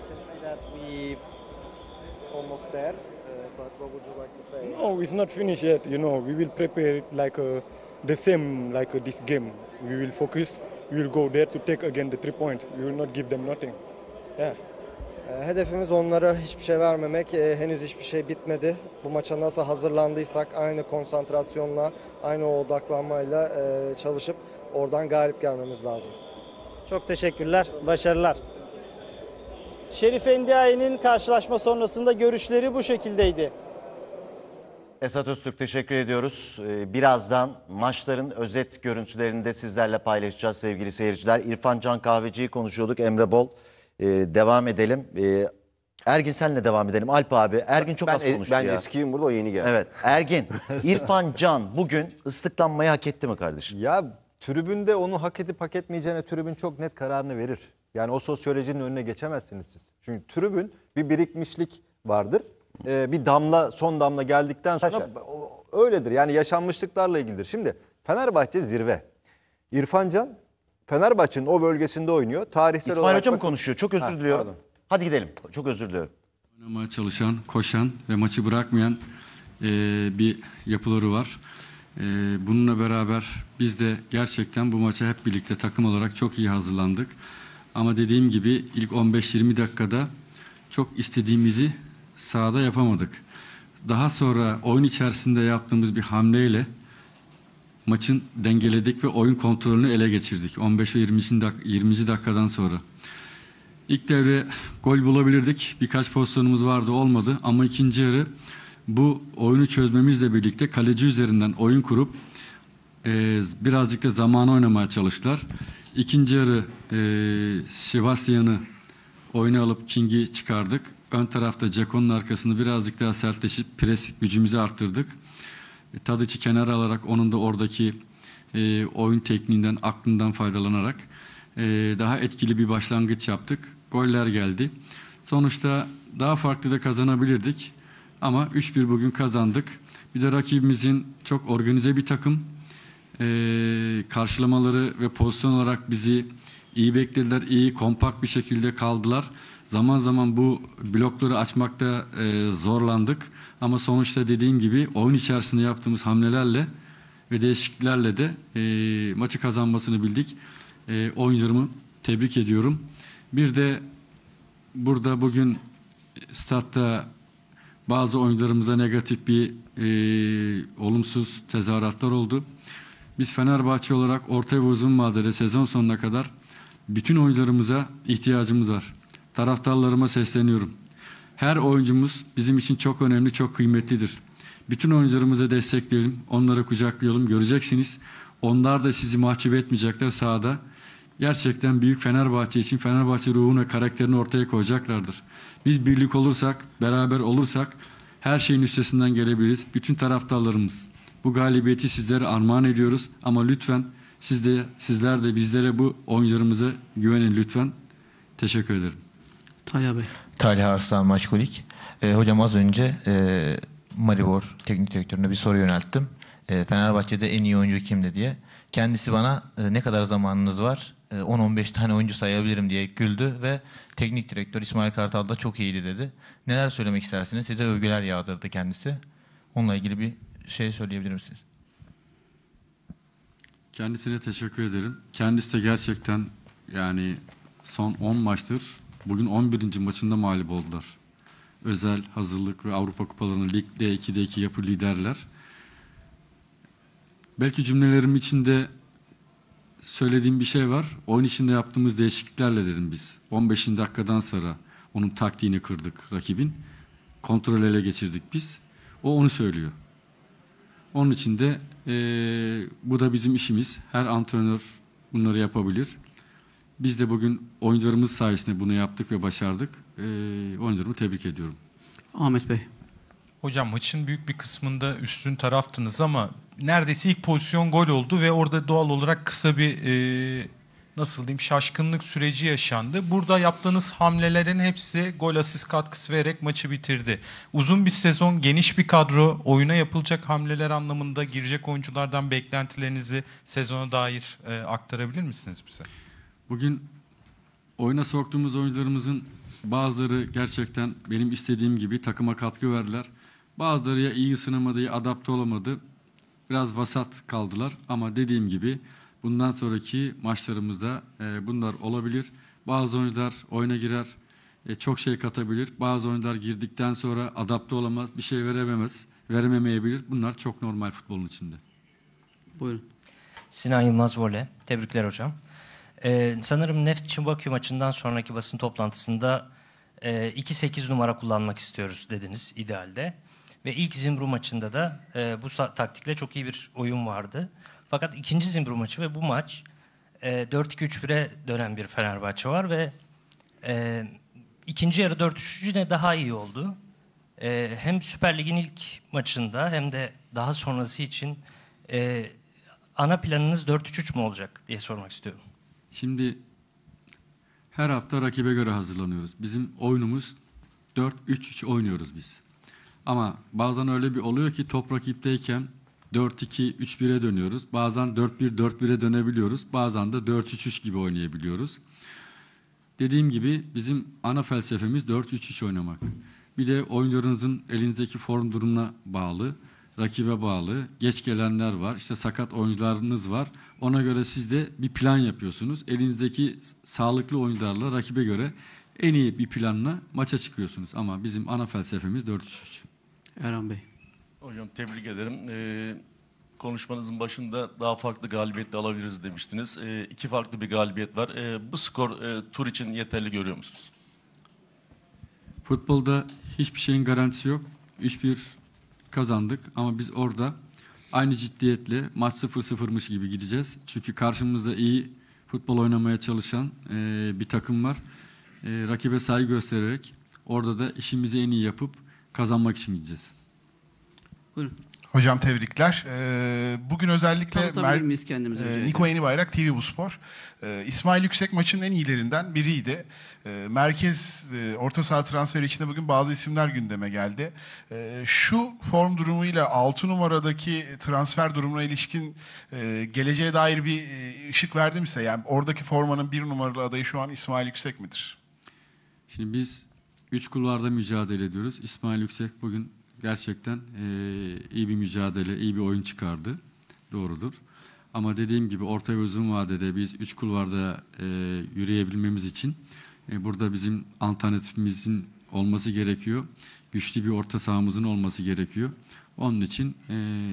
No, oh, it's not finished yet. You know, we will prepare it like a, uh, the same like a, uh, this game. We will focus. We will go there to take again the three points. We will not give them nothing. Yeah. Ee, hedefimiz onlara hiçbir şey vermemek. Ee, henüz hiçbir şey bitmedi. Bu maça nasıl hazırlandıysak aynı konsantrasyonla, aynı odaklanmayla ee, çalışıp oradan galip gelmemiz lazım. Çok teşekkürler. Başarılar. Şerif Endiaye'nin karşılaşma sonrasında görüşleri bu şekildeydi. Esat Öztürk teşekkür ediyoruz. Ee, birazdan maçların özet görüntülerini de sizlerle paylaşacağız sevgili seyirciler. İrfan Can Kahveci'yi konuşuyorduk. Emre Bol ee, devam edelim. Ee, Ergin senle devam edelim. Alp abi Ergin çok ben, az e- konuştu ben ya. Ben eskiyim burada o yeni geldi. Evet Ergin, (laughs) İrfan Can bugün ıslıklanmayı hak etti mi kardeşim? Ya tribünde onu hak edip hak etmeyeceğine tribün çok net kararını verir. Yani o sosyolojinin önüne geçemezsiniz siz. Çünkü tribün bir birikmişlik vardır e, bir damla son damla geldikten sonra öyledir. Yani yaşanmışlıklarla ilgilidir. Şimdi Fenerbahçe zirve. İrfan Can Fenerbahçe'nin o bölgesinde oynuyor. Tarihsel İsmail olarak Hoca mı konuşuyor? Çok özür diliyorum. pardon. Hadi gidelim. Çok özür diliyorum. Oynamaya çalışan, koşan ve maçı bırakmayan eee, bir yapıları var. Eee, bununla beraber biz de gerçekten bu maça hep birlikte takım olarak çok iyi hazırlandık. Ama dediğim gibi ilk 15-20 dakikada çok istediğimizi sahada yapamadık. Daha sonra oyun içerisinde yaptığımız bir hamleyle maçın dengeledik ve oyun kontrolünü ele geçirdik 15 ve 20. Dak 20. dakikadan sonra. İlk devre gol bulabilirdik. Birkaç pozisyonumuz vardı olmadı ama ikinci yarı bu oyunu çözmemizle birlikte kaleci üzerinden oyun kurup e, birazcık da zaman oynamaya çalıştılar. İkinci yarı e, Sebastian'ı oyuna alıp King'i çıkardık ön tarafta Ceko'nun arkasını birazcık daha sertleşip pres gücümüzü arttırdık. E, Tadiç'i kenara alarak onun da oradaki e, oyun tekniğinden, aklından faydalanarak e, daha etkili bir başlangıç yaptık. Goller geldi. Sonuçta daha farklı da kazanabilirdik. Ama 3-1 bugün kazandık. Bir de rakibimizin çok organize bir takım. E, karşılamaları ve pozisyon olarak bizi iyi beklediler, iyi kompakt bir şekilde kaldılar. Zaman zaman bu blokları açmakta e, zorlandık. Ama sonuçta dediğim gibi oyun içerisinde yaptığımız hamlelerle ve değişikliklerle de e, maçı kazanmasını bildik. E, oyuncularımı tebrik ediyorum. Bir de burada bugün statta bazı oyuncularımıza negatif bir e, olumsuz tezahüratlar oldu. Biz Fenerbahçe olarak orta ve uzun vadede sezon sonuna kadar bütün oyuncularımıza ihtiyacımız var. Taraftarlarıma sesleniyorum. Her oyuncumuz bizim için çok önemli, çok kıymetlidir. Bütün oyuncularımıza destekleyelim, onlara kucaklayalım. Göreceksiniz. Onlar da sizi mahcup etmeyecekler sahada. Gerçekten büyük Fenerbahçe için Fenerbahçe ruhunu, karakterini ortaya koyacaklardır. Biz birlik olursak, beraber olursak her şeyin üstesinden gelebiliriz. Bütün taraftarlarımız bu galibiyeti sizlere armağan ediyoruz. Ama lütfen siz de, sizler de bizlere bu oyuncularımıza güvenin lütfen. Teşekkür ederim. Talha Bey. Talha Arslan Maçkulik. E, ee, hocam az önce e, Maribor teknik direktörüne bir soru yönelttim. E, Fenerbahçe'de en iyi oyuncu kimdi diye. Kendisi bana e, ne kadar zamanınız var 10-15 e, tane oyuncu sayabilirim diye güldü ve teknik direktör İsmail Kartal da çok iyiydi dedi. Neler söylemek istersiniz? Size övgüler yağdırdı kendisi. Onunla ilgili bir şey söyleyebilir misiniz? Kendisine teşekkür ederim. Kendisi de gerçekten yani son 10 maçtır bugün 11. maçında mağlup oldular. Özel, hazırlık ve Avrupa Kupalarının Lig d iki yapı liderler. Belki cümlelerim içinde söylediğim bir şey var. Oyun içinde yaptığımız değişikliklerle dedim biz. 15. dakikadan sonra onun taktiğini kırdık rakibin. Kontrol ele geçirdik biz. O onu söylüyor. Onun için de e, bu da bizim işimiz. Her antrenör bunları yapabilir. Biz de bugün oyuncularımız sayesinde bunu yaptık ve başardık. E, oyuncularımı tebrik ediyorum. Ahmet Bey. Hocam maçın büyük bir kısmında üstün taraftınız ama neredeyse ilk pozisyon gol oldu ve orada doğal olarak kısa bir e, nasıl diyeyim şaşkınlık süreci yaşandı. Burada yaptığınız hamlelerin hepsi gol asist katkısı vererek maçı bitirdi. Uzun bir sezon, geniş bir kadro, oyuna yapılacak hamleler anlamında girecek oyunculardan beklentilerinizi sezona dair e, aktarabilir misiniz bize? Bugün oyuna soktuğumuz oyuncularımızın bazıları gerçekten benim istediğim gibi takıma katkı verdiler. Bazıları ya iyi ısınamadı ya adapte olamadı. Biraz vasat kaldılar ama dediğim gibi bundan sonraki maçlarımızda e, bunlar olabilir. Bazı oyuncular oyuna girer, e, çok şey katabilir. Bazı oyuncular girdikten sonra adapte olamaz, bir şey verememez, verememeyebilir. Bunlar çok normal futbolun içinde. Buyurun. Sinan Yılmaz Vole. Tebrikler hocam. Ee, sanırım Neftçi Bakü maçından sonraki basın toplantısında e, 2-8 numara kullanmak istiyoruz dediniz idealde. Ve ilk Zimbru maçında da e, bu taktikle çok iyi bir oyun vardı. Fakat ikinci Zimbru maçı ve bu maç e, 4-2-3-1'e dönen bir Fenerbahçe var ve e, ikinci yarı 4-3 yine daha iyi oldu. E, hem Süper Lig'in ilk maçında hem de daha sonrası için e, ana planınız 4-3-3 mü olacak diye sormak istiyorum. Şimdi her hafta rakibe göre hazırlanıyoruz. Bizim oyunumuz 4-3-3 oynuyoruz biz. Ama bazen öyle bir oluyor ki top rakipteyken 4-2-3-1'e dönüyoruz. Bazen 4-1-4-1'e dönebiliyoruz. Bazen de 4-3-3 gibi oynayabiliyoruz. Dediğim gibi bizim ana felsefemiz 4-3-3 oynamak. Bir de oyuncularınızın elinizdeki form durumuna bağlı rakibe bağlı. Geç gelenler var. İşte sakat oyuncularınız var. Ona göre siz de bir plan yapıyorsunuz. Elinizdeki sağlıklı oyuncularla rakibe göre en iyi bir planla maça çıkıyorsunuz. Ama bizim ana felsefemiz 4-3-3. Erhan Bey. Hocam tebrik ederim. Ee, konuşmanızın başında daha farklı galibiyet de alabiliriz demiştiniz. Ee, iki farklı bir galibiyet var. Ee, bu skor e, tur için yeterli görüyor musunuz? Futbolda hiçbir şeyin garantisi yok. 3-1 kazandık ama biz orada aynı ciddiyetle maç 0-0'mış gibi gideceğiz. Çünkü karşımızda iyi futbol oynamaya çalışan e, bir takım var. E, rakibe saygı göstererek orada da işimizi en iyi yapıp kazanmak için gideceğiz. Buyurun. Hocam tebrikler. Ee, bugün özellikle Mer- miyiz kendimize e, Niko Enibayrak TV Bu Spor. Ee, İsmail Yüksek maçın en iyilerinden biriydi. Ee, merkez e, orta saha transferi içinde bugün bazı isimler gündeme geldi. şu form durumuyla 6 numaradaki transfer durumuna ilişkin e, geleceğe dair bir e, ışık verdi mi size? Yani oradaki formanın bir numaralı adayı şu an İsmail Yüksek midir? Şimdi biz üç kulvarda mücadele ediyoruz. İsmail Yüksek bugün gerçekten e, iyi bir mücadele, iyi bir oyun çıkardı. Doğrudur. Ama dediğim gibi orta ve uzun vadede biz üç kulvarda e, yürüyebilmemiz için e, burada bizim alternatifimizin olması gerekiyor. Güçlü bir orta sahamızın olması gerekiyor. Onun için e,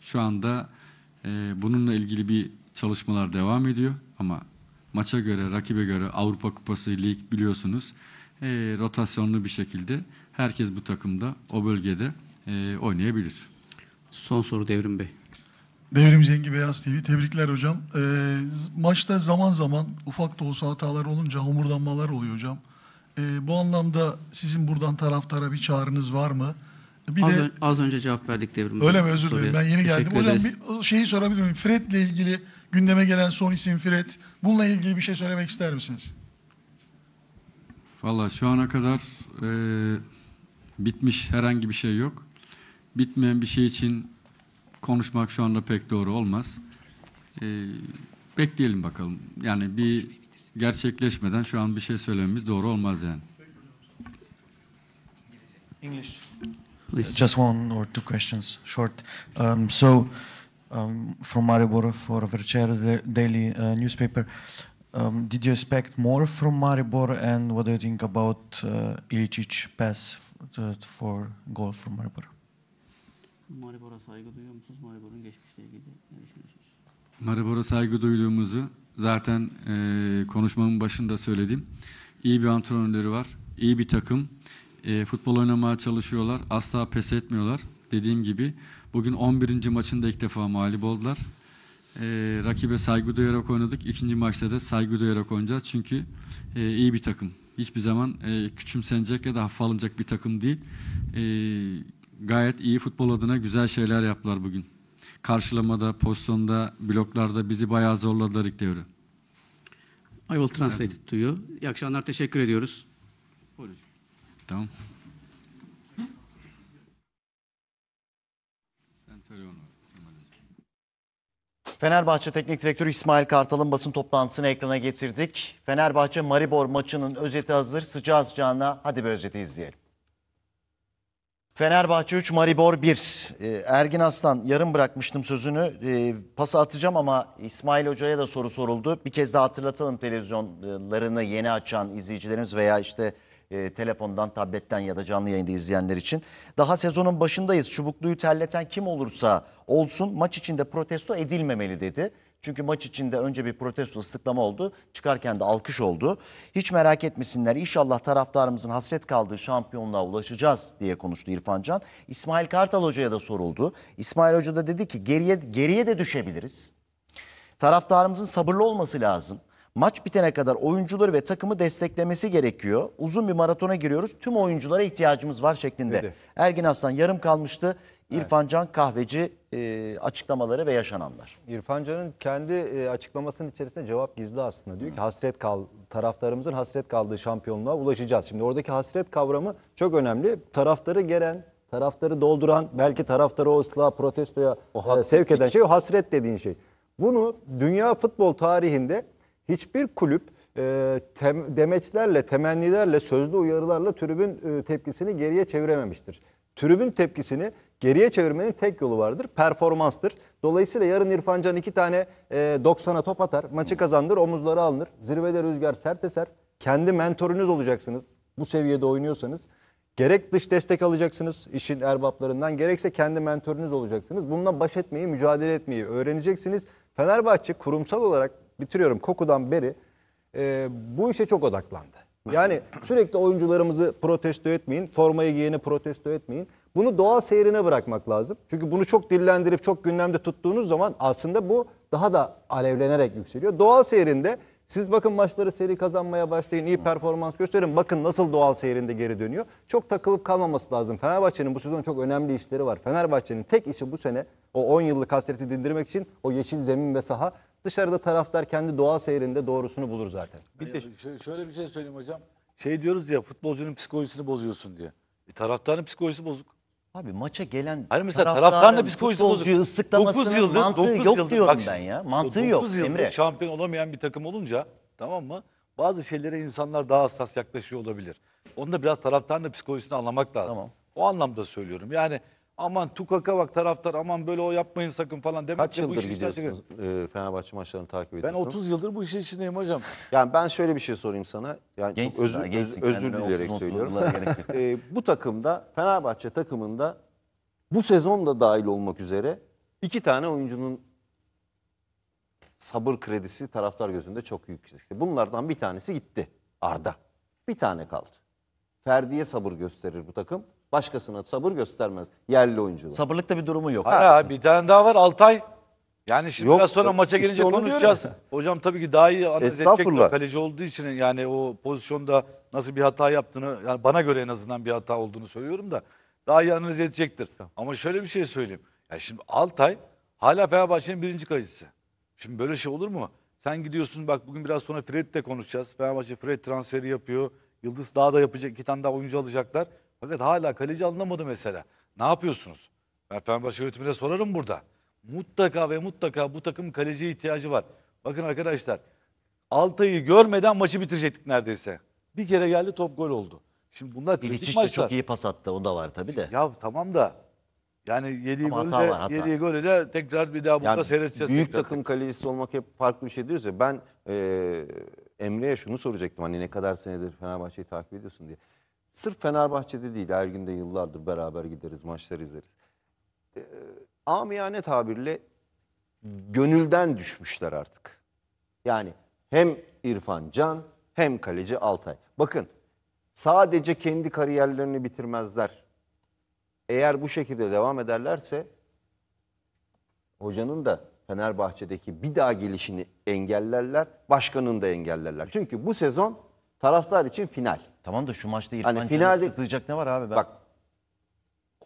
şu anda e, bununla ilgili bir çalışmalar devam ediyor. Ama maça göre, rakibe göre Avrupa Kupası Lig biliyorsunuz e, rotasyonlu bir şekilde herkes bu takımda o bölgede e, oynayabilir. Son soru Devrim Bey. Devrim zengi Beyaz TV. Tebrikler hocam. E, maçta zaman zaman ufak da olsa hatalar olunca homurdanmalar oluyor hocam. E, bu anlamda sizin buradan taraftara bir çağrınız var mı? Bir az, de, ön, az önce cevap verdik Devrim Bey. Öyle mi? Özür dilerim. Ben yeni geldim. Hocam bir şeyi sorabilir miyim? Fred'le ilgili gündeme gelen son isim Fred. Bununla ilgili bir şey söylemek ister misiniz? Valla şu ana kadar e, Bitmiş herhangi bir şey yok. Bitmeyen bir şey için konuşmak şu anda pek doğru olmaz. Ee, bekleyelim bakalım. Yani bir gerçekleşmeden şu an bir şey söylememiz doğru olmaz yani. English. Please. Just one or two questions, short. Um, so, um, from Maribor for Vercere, the daily uh, newspaper, um, did you expect more from Maribor, and what do you think about uh, Ilicic pass for goal for Maribor. Maribor'a saygı duyuyor musunuz? Maribor'un geçmişle ilgili ne düşünüyorsunuz? Maribor'a saygı duyduğumuzu zaten e, konuşmamın başında söyledim. İyi bir antrenörleri var, iyi bir takım. E, futbol oynamaya çalışıyorlar, asla pes etmiyorlar. Dediğim gibi bugün 11. maçında ilk defa mağlup oldular. E, rakibe saygı duyarak oynadık. İkinci maçta da saygı duyarak oynayacağız. Çünkü e, iyi bir takım hiçbir zaman e, küçümsenecek ya da hafife alınacak bir takım değil. E, gayet iyi futbol adına güzel şeyler yaptılar bugün. Karşılamada, pozisyonda, bloklarda bizi bayağı zorladılar ilk devre. I will translate it to you. İyi akşamlar, teşekkür ediyoruz. Buyurun. Tamam. Sen söyle onu. Fenerbahçe Teknik Direktörü İsmail Kartal'ın basın toplantısını ekrana getirdik. Fenerbahçe Maribor maçının özeti hazır. Sıcağı sıcağına hadi bir özeti izleyelim. Fenerbahçe 3, Maribor 1. Ee, Ergin Aslan yarım bırakmıştım sözünü. Ee, pası atacağım ama İsmail Hoca'ya da soru soruldu. Bir kez daha hatırlatalım televizyonlarını yeni açan izleyicilerimiz veya işte e, telefondan, tabletten ya da canlı yayında izleyenler için. Daha sezonun başındayız. Çubukluyu terleten kim olursa olsun maç içinde protesto edilmemeli dedi. Çünkü maç içinde önce bir protesto ıslıklama oldu. Çıkarken de alkış oldu. Hiç merak etmesinler inşallah taraftarımızın hasret kaldığı şampiyonluğa ulaşacağız diye konuştu İrfan Can. İsmail Kartal Hoca'ya da soruldu. İsmail Hoca da dedi ki geriye, geriye de düşebiliriz. Taraftarımızın sabırlı olması lazım maç bitene kadar oyuncuları ve takımı desteklemesi gerekiyor. Uzun bir maratona giriyoruz. Tüm oyunculara ihtiyacımız var şeklinde. Dedi. Ergin Aslan yarım kalmıştı. İrfan evet. Can Kahveci e, açıklamaları ve yaşananlar. İrfan Can'ın kendi e, açıklamasının içerisinde cevap gizli aslında. Diyor ki hasret kal taraftarımızın hasret kaldığı şampiyonluğa ulaşacağız. Şimdi oradaki hasret kavramı çok önemli. Taraftarı gelen, taraftarı dolduran, belki taraftarı o ıslah, protestoya o e, hasret. sevk eden şey o hasret dediğin şey. Bunu dünya futbol tarihinde hiçbir kulüp e, tem, demeçlerle, temennilerle, sözlü uyarılarla tribün e, tepkisini geriye çevirememiştir. Tribün tepkisini geriye çevirmenin tek yolu vardır. Performanstır. Dolayısıyla yarın İrfan Can iki tane e, 90'a top atar. Maçı kazandır. Omuzları alınır. Zirvede rüzgar sert eser. Kendi mentorunuz olacaksınız. Bu seviyede oynuyorsanız. Gerek dış destek alacaksınız işin erbaplarından gerekse kendi mentorunuz olacaksınız. Bununla baş etmeyi, mücadele etmeyi öğreneceksiniz. Fenerbahçe kurumsal olarak bitiriyorum kokudan beri e, bu işe çok odaklandı. Yani sürekli oyuncularımızı protesto etmeyin, formayı giyeni protesto etmeyin. Bunu doğal seyrine bırakmak lazım. Çünkü bunu çok dillendirip çok gündemde tuttuğunuz zaman aslında bu daha da alevlenerek yükseliyor. Doğal seyrinde siz bakın maçları seri kazanmaya başlayın, iyi performans gösterin. Bakın nasıl doğal seyrinde geri dönüyor. Çok takılıp kalmaması lazım. Fenerbahçe'nin bu sezon çok önemli işleri var. Fenerbahçe'nin tek işi bu sene o 10 yıllık hasreti dindirmek için o yeşil zemin ve saha Dışarıda taraftar kendi doğal seyrinde doğrusunu bulur zaten. Bir de... şöyle bir şey söyleyeyim hocam. Şey diyoruz ya futbolcunun psikolojisini bozuyorsun diye. E, taraftarın psikolojisi bozuk. Abi maça gelen Hayır mesela taraftarın psikolojisi bozuk. futbolcuyu ıslıklamasının 9 yıldır, mantığı 9 yok yıldır, diyorum bak ben ya. Mantığı yok 9 yıldır Emre. şampiyon olamayan bir takım olunca tamam mı? Bazı şeylere insanlar daha hassas yaklaşıyor olabilir. Onu da biraz taraftarın da psikolojisini anlamak lazım. Tamam. O anlamda söylüyorum. Yani aman Tukaka bak taraftar aman böyle o yapmayın sakın falan demek Kaç yıldır gidiyorsunuz e, Fenerbahçe maçlarını takip Ben 30 yıldır bu işin içindeyim hocam. Yani ben şöyle bir şey sorayım sana. Yani çok Gençsin daha, özür, gençsin. özür dileyerek söylüyorum. (laughs) E, bu takımda Fenerbahçe takımında bu sezon da dahil olmak üzere iki tane oyuncunun sabır kredisi taraftar gözünde çok yüksekti. Bunlardan bir tanesi gitti. Arda. Bir tane kaldı. Ferdi'ye sabır gösterir bu takım. Başkasına sabır göstermez yerli oyuncular. Sabırlıkta bir durumu yok. Ha, ha, bir tane daha var Altay. Yani şimdi Yok, biraz sonra e, maça gelince konuşacağız. Hocam tabii ki daha iyi analiz edecektir. Estağfurullah. Kaleci olduğu için yani o pozisyonda nasıl bir hata yaptığını yani bana göre en azından bir hata olduğunu söylüyorum da daha iyi analiz edecektir. Ama şöyle bir şey söyleyeyim. Ya şimdi Altay hala Fenerbahçe'nin birinci kalecisi. Şimdi böyle şey olur mu? Sen gidiyorsun bak bugün biraz sonra Fred'le konuşacağız. Fenerbahçe Fred transferi yapıyor. Yıldız daha da yapacak. iki tane daha oyuncu alacaklar. Fakat hala kaleci alınamadı mesela. Ne yapıyorsunuz? Ben Fenerbahçe yönetimine sorarım burada. Mutlaka ve mutlaka bu takım kaleciye ihtiyacı var. Bakın arkadaşlar Altay'ı görmeden maçı bitirecektik neredeyse. Bir kere geldi top gol oldu. Şimdi bunlar kritik Bilicic de maçlar. çok iyi pas attı. O da var tabii de. Ya tamam da yani yediği Ama golü hata de, var, yediği golü de tekrar bir daha burada Yani seyredeceğiz. büyük tekrar. takım kalecisi olmak hep farklı bir şey diyoruz ya. Ben e, Emre'ye şunu soracaktım. Hani ne kadar senedir Fenerbahçe'yi takip ediyorsun diye. Sırf Fenerbahçe'de değil de yıllardır beraber gideriz maçları izleriz. E, amiyane tabirle gönülden düşmüşler artık. Yani hem İrfan Can hem kaleci Altay. Bakın sadece kendi kariyerlerini bitirmezler. Eğer bu şekilde devam ederlerse hocanın da Fenerbahçe'deki bir daha gelişini engellerler, başkanın da engellerler. Çünkü bu sezon Taraftar için final. Tamam da şu maçta İrfan Hani finalde- finalde... ne var abi? Ben... Bak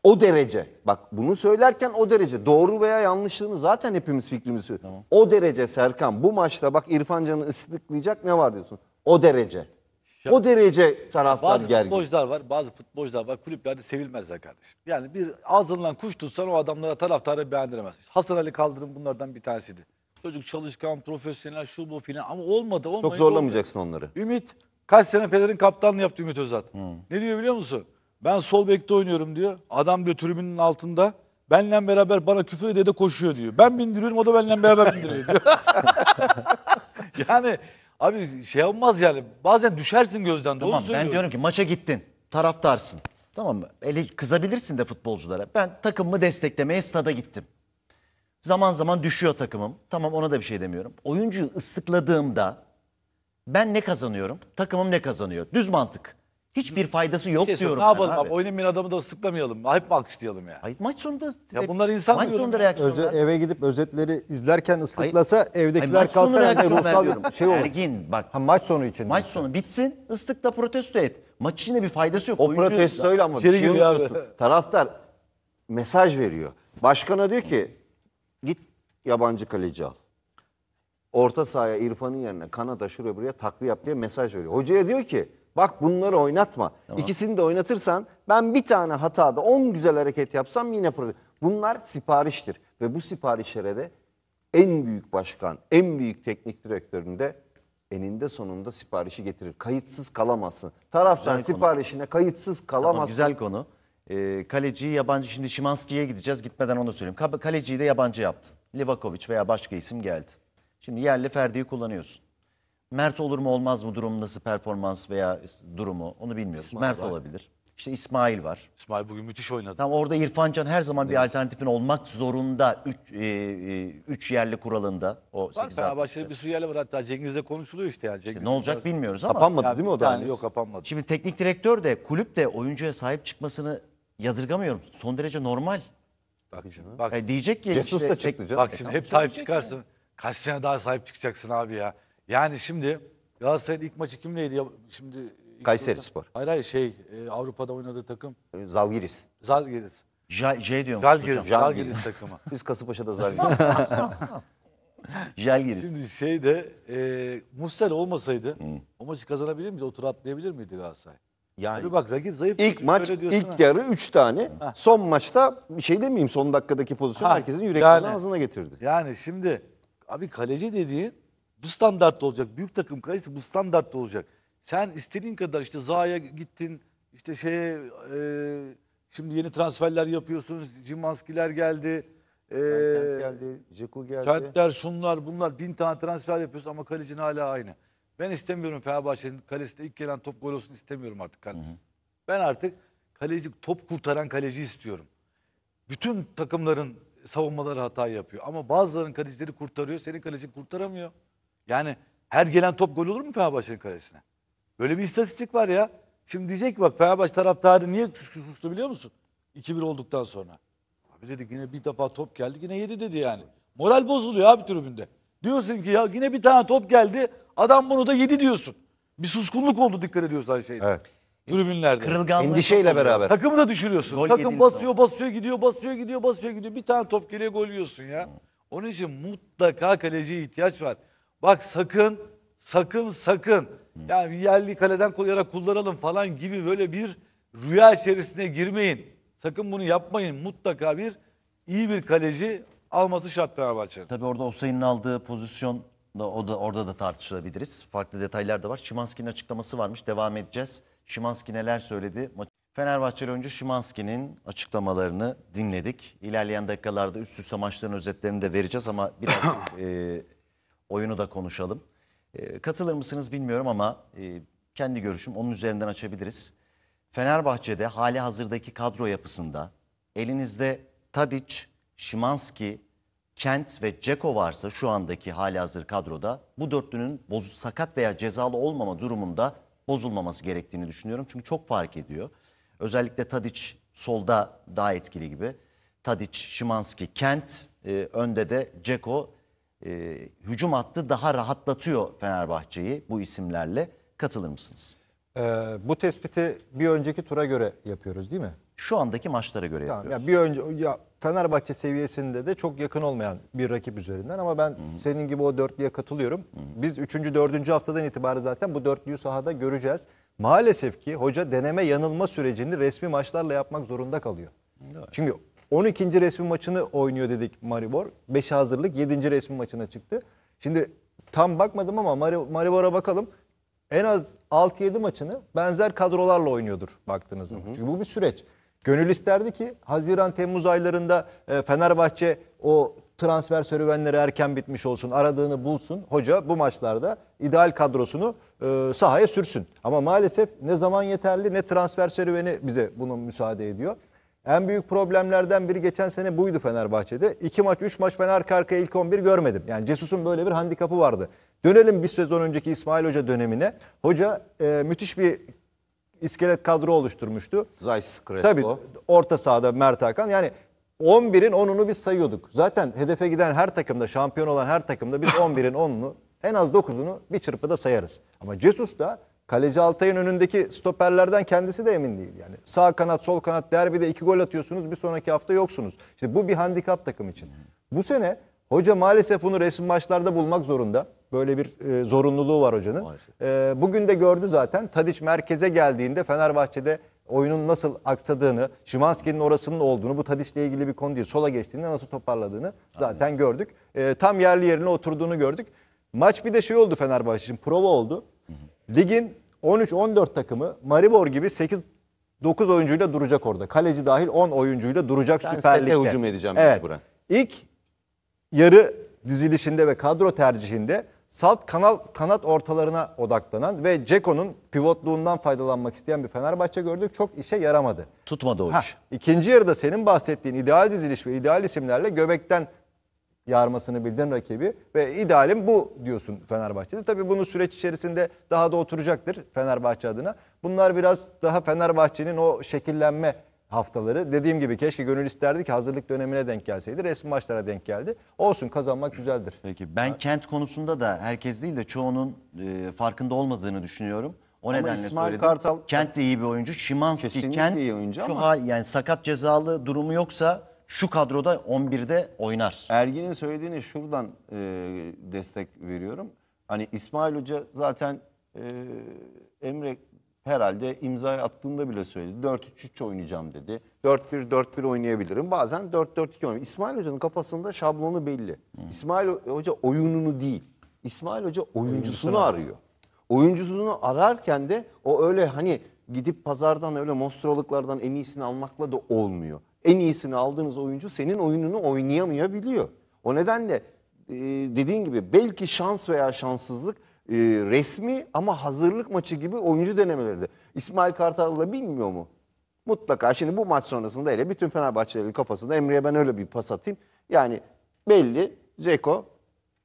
o derece. Bak bunu söylerken o derece. Doğru veya yanlışlığını zaten hepimiz fikrimizi söylüyoruz. O derece Serkan bu maçta bak İrfan Can'ı ıslıklayacak ne var diyorsun? O derece. O derece taraftar Bazı gergin. futbolcular var, bazı futbolcular var. Kulüplerde sevilmezler kardeşim. Yani bir ağzından kuş tutsan o adamlara taraftarı beğendiremez. Hasan Ali Kaldırım bunlardan bir tanesiydi. Çocuk çalışkan, profesyonel, şu bu filan ama olmadı. olmadı. Çok olmuyor. zorlamayacaksın onları. Ümit Kaç sene Fener'in kaptanlığı yaptı Ümit Özat. Hmm. Ne diyor biliyor musun? Ben sol bekte oynuyorum diyor. Adam diyor tribünün altında. Benle beraber bana küfür ede de koşuyor diyor. Ben bindiriyorum o da benle beraber bindiriyor diyor. (laughs) yani abi şey olmaz yani. Bazen düşersin gözden. Doğru ben diyorum ki maça gittin. Taraftarsın. Tamam mı? Ele kızabilirsin de futbolculara. Ben takımımı desteklemeye stada gittim. Zaman zaman düşüyor takımım. Tamam ona da bir şey demiyorum. Oyuncuyu ıslıkladığımda ben ne kazanıyorum? Takımım ne kazanıyor? Düz mantık. Hiçbir faydası şey yok Şey, diyorum. ne yapalım abi. abi. Oynayan adamı da sıklamayalım. Hep alkışlayalım ya. Hayır, maç sonunda Ya bunlar insan maç diyorum sonunda ya. eve gidip özetleri izlerken ıslıklasa Hayır, evdekiler maç sonu kalkar herhalde reaksiyon ruhsal şey olur. Ergin bak Ha, maç sonu için. maç sonu bitsin ıslıkla protesto et. Maç içinde bir faydası yok. O Oyuncu- protestoyla ama şey giriyor abi. Taraftar mesaj veriyor. Başkana diyor ki git yabancı kaleci al orta sahaya İrfan'ın yerine Kanada şuraya buraya takviye yap diye mesaj veriyor. Hocaya diyor ki bak bunları oynatma. Tamam. İkisini de oynatırsan ben bir tane hatada 10 güzel hareket yapsam yine problem. Bunlar siparişdir ve bu siparişlere de en büyük başkan, en büyük teknik direktöründe eninde sonunda siparişi getirir. Kayıtsız kalamazsın. Taraftan güzel siparişine konu. kayıtsız kalamazsın. Tamam, güzel konu. Ee, kaleciyi yabancı şimdi Şimanski'ye gideceğiz. Gitmeden onu söyleyeyim. Kaleciyi de yabancı yaptın. Livakovic veya başka isim geldi. Şimdi yerli Ferdi'yi kullanıyorsun. Mert olur mu olmaz mı durum nasıl performans veya durumu onu bilmiyoruz. İsmail Mert var. olabilir. İşte İsmail var. İsmail bugün müthiş oynadı. Tam orada İrfan Can her zaman bir alternatifin olmak zorunda 3 e, e, üç yerli kuralında. O Var Fenerbahçe'de bir sürü yerli var hatta Cengiz'le konuşuluyor işte yani. İşte ne olacak biraz- bilmiyoruz ama. Kapanmadı değil mi o da? Yani yok kapanmadı. Şimdi teknik direktör de kulüp de oyuncuya sahip çıkmasını yadırgamıyorum. Son derece normal. Bak şimdi, bak, Yani diyecek ki Jesus da çıktı canım. bak e, şimdi hep sahip çıkarsın. Kaç sene daha sahip çıkacaksın abi ya. Yani şimdi Galatasaray'ın ilk maçı kimleydi? Şimdi Kayseri Spor. Hayır hayır şey e, Avrupa'da oynadığı takım Zalgiris. Zalgiris. J, J şey diyorum. Zalgiris, hocam. Zalgiris takımı. (laughs) Biz Kasımpaşa'da Zalgiris. Jalgiris. (laughs) Şimdi şey de e, Mursel olmasaydı o maçı kazanabilir miydi? O tur atlayabilir miydi Galatasaray? Yani Bir bak rakip zayıf. İlk Öyle maç diyorsun ha. ilk yarı 3 tane. Son maçta bir şey demeyeyim son dakikadaki pozisyon Ha, herkesin yüreklerini yani. ağzına getirdi. Yani şimdi Abi kaleci dediğin bu standartta olacak. Büyük takım kalecisi bu standartta olacak. Sen istediğin kadar işte Zaha'ya gittin. işte şey e, şimdi yeni transferler yapıyorsun. Cimanskiler geldi. E, geldi, Ceku geldi. Kentler şunlar bunlar bin tane transfer yapıyorsun ama kalecin hala aynı. Ben istemiyorum Fenerbahçe'nin kalesine ilk gelen top gol olsun istemiyorum artık kaleci. Hı hı. Ben artık kaleci top kurtaran kaleci istiyorum. Bütün takımların savunmaları hata yapıyor. Ama bazılarının kalecileri kurtarıyor, senin kalecin kurtaramıyor. Yani her gelen top gol olur mu Fenerbahçe'nin kalesine? Böyle bir istatistik var ya. Şimdi diyecek ki bak Fenerbahçe taraftarı niye sustu biliyor musun? 2-1 olduktan sonra. Abi dedi yine bir defa top geldi yine yedi dedi yani. Moral bozuluyor abi tribünde. Diyorsun ki ya yine bir tane top geldi adam bunu da yedi diyorsun. Bir suskunluk oldu dikkat ediyorsan şeyde. Evet tribünlerde. Kırılganlığı Endişeyle beraber. Takımı da düşürüyorsun. Gol Takım yediğiniz basıyor, basıyor, gidiyor, basıyor, gidiyor, basıyor, gidiyor. Bir tane top geliyor, gol yiyorsun ya. Onun için mutlaka kaleciye ihtiyaç var. Bak sakın, sakın, sakın. Yani yerli kaleden koyarak kullanalım falan gibi böyle bir rüya içerisine girmeyin. Sakın bunu yapmayın. Mutlaka bir iyi bir kaleci alması şart Fenerbahçe'nin. Tabii orada Osayi'nin aldığı pozisyon da o da orada da tartışılabiliriz. Farklı detaylar da var. Şimanski'nin açıklaması varmış. Devam edeceğiz. Şimanski neler söyledi? Fenerbahçeli oyuncu Şimanski'nin açıklamalarını dinledik. İlerleyen dakikalarda üst üste maçların özetlerini de vereceğiz ama (coughs) biraz e, oyunu da konuşalım. E, katılır mısınız bilmiyorum ama e, kendi görüşüm onun üzerinden açabiliriz. Fenerbahçe'de hali hazırdaki kadro yapısında elinizde Tadic, Şimanski, Kent ve Ceko varsa şu andaki hali hazır kadroda bu dörtlünün bozu sakat veya cezalı olmama durumunda bozulmaması gerektiğini düşünüyorum. Çünkü çok fark ediyor. Özellikle Tadic solda daha etkili gibi. Tadic, Şimanski, Kent e, önde de Ceko e, hücum attı daha rahatlatıyor Fenerbahçe'yi bu isimlerle. Katılır mısınız? Ee, bu tespiti bir önceki tura göre yapıyoruz değil mi? Şu andaki maçlara göre tamam, yapıyoruz. ya bir önce ya Fenerbahçe seviyesinde de çok yakın olmayan bir rakip üzerinden ama ben hı hı. senin gibi o dörtlüye katılıyorum. Hı hı. Biz 3. 4. haftadan itibaren zaten bu dörtlüyü sahada göreceğiz. Maalesef ki hoca deneme yanılma sürecini resmi maçlarla yapmak zorunda kalıyor. Evet. Çünkü 12. resmi maçını oynuyor dedik Maribor. 5 hazırlık 7. resmi maçına çıktı. Şimdi tam bakmadım ama Maribor'a bakalım. En az 6-7 maçını benzer kadrolarla oynuyordur baktığınız zaman. Hı hı. Çünkü bu bir süreç. Gönül isterdi ki Haziran-Temmuz aylarında e, Fenerbahçe o transfer serüvenleri erken bitmiş olsun, aradığını bulsun. Hoca bu maçlarda ideal kadrosunu e, sahaya sürsün. Ama maalesef ne zaman yeterli ne transfer serüveni bize bunu müsaade ediyor. En büyük problemlerden biri geçen sene buydu Fenerbahçe'de. İki maç, üç maç ben arka arkaya ilk 11 görmedim. Yani Cesus'un böyle bir handikapı vardı. Dönelim bir sezon önceki İsmail Hoca dönemine. Hoca e, müthiş bir iskelet kadro oluşturmuştu. Zayis Crespo. Tabii orta sahada Mert Hakan. Yani 11'in 10'unu biz sayıyorduk. Zaten hedefe giden her takımda, şampiyon olan her takımda biz 11'in (laughs) 10'unu en az 9'unu bir çırpıda sayarız. Ama Jesus da kaleci Altay'ın önündeki stoperlerden kendisi de emin değil. Yani sağ kanat, sol kanat derbide iki gol atıyorsunuz. Bir sonraki hafta yoksunuz. İşte bu bir handikap takım için. Bu sene Hoca maalesef bunu resim maçlarda bulmak zorunda. Böyle bir e, zorunluluğu var hocanın. E, bugün de gördü zaten. Tadiç merkeze geldiğinde Fenerbahçe'de oyunun nasıl aksadığını, Şimanski'nin orasının olduğunu, bu Tadiç'le ilgili bir konu değil, sola geçtiğinde nasıl toparladığını zaten Aynen. gördük. E, tam yerli yerine oturduğunu gördük. Maç bir de şey oldu Fenerbahçe için, prova oldu. Ligin 13-14 takımı Maribor gibi 8 9 oyuncuyla duracak orada. Kaleci dahil 10 oyuncuyla duracak ben Süper Lig'de. Ben hücum edeceğim evet. Buran. İlk yarı dizilişinde ve kadro tercihinde salt kanal kanat ortalarına odaklanan ve Ceko'nun pivotluğundan faydalanmak isteyen bir Fenerbahçe gördük. Çok işe yaramadı. Tutmadı o iş. İkinci yarıda senin bahsettiğin ideal diziliş ve ideal isimlerle göbekten yarmasını bildiğin rakibi ve idealim bu diyorsun Fenerbahçe'de. Tabii bunu süreç içerisinde daha da oturacaktır Fenerbahçe adına. Bunlar biraz daha Fenerbahçe'nin o şekillenme haftaları. Dediğim gibi keşke gönül isterdi ki hazırlık dönemine denk gelseydi. Resmi maçlara denk geldi. Olsun kazanmak güzeldir. Peki ben kent konusunda da herkes değil de çoğunun e, farkında olmadığını düşünüyorum. O Ama nedenle İsmail söyledim. Kartal- Kent de iyi bir oyuncu. Şimanski Kesinlikle Kent iyi oyuncu şu ama- hal- yani sakat cezalı durumu yoksa şu kadroda 11'de oynar. Ergin'in söylediğini şuradan e, destek veriyorum. Hani İsmail Hoca zaten e, Emre herhalde imzayı attığında bile söyledi. 4-3-3 oynayacağım dedi. 4-1-4-1 oynayabilirim. Bazen 4-4-2 oynayabilirim. İsmail Hoca'nın kafasında şablonu belli. Hı. İsmail Hoca oyununu değil. İsmail Hoca oyuncusunu, oyuncusunu arıyor. Oyuncusunu ararken de o öyle hani gidip pazardan öyle monstralıklardan en iyisini almakla da olmuyor. En iyisini aldığınız oyuncu senin oyununu oynayamayabiliyor. O nedenle e, dediğin gibi belki şans veya şanssızlık e, resmi ama hazırlık maçı gibi oyuncu denemeleri de. İsmail Kartal'la bilmiyor mu? Mutlaka şimdi bu maç sonrasında hele bütün Fenerbahçelerin kafasında Emre'ye ben öyle bir pas atayım. Yani belli Zeko,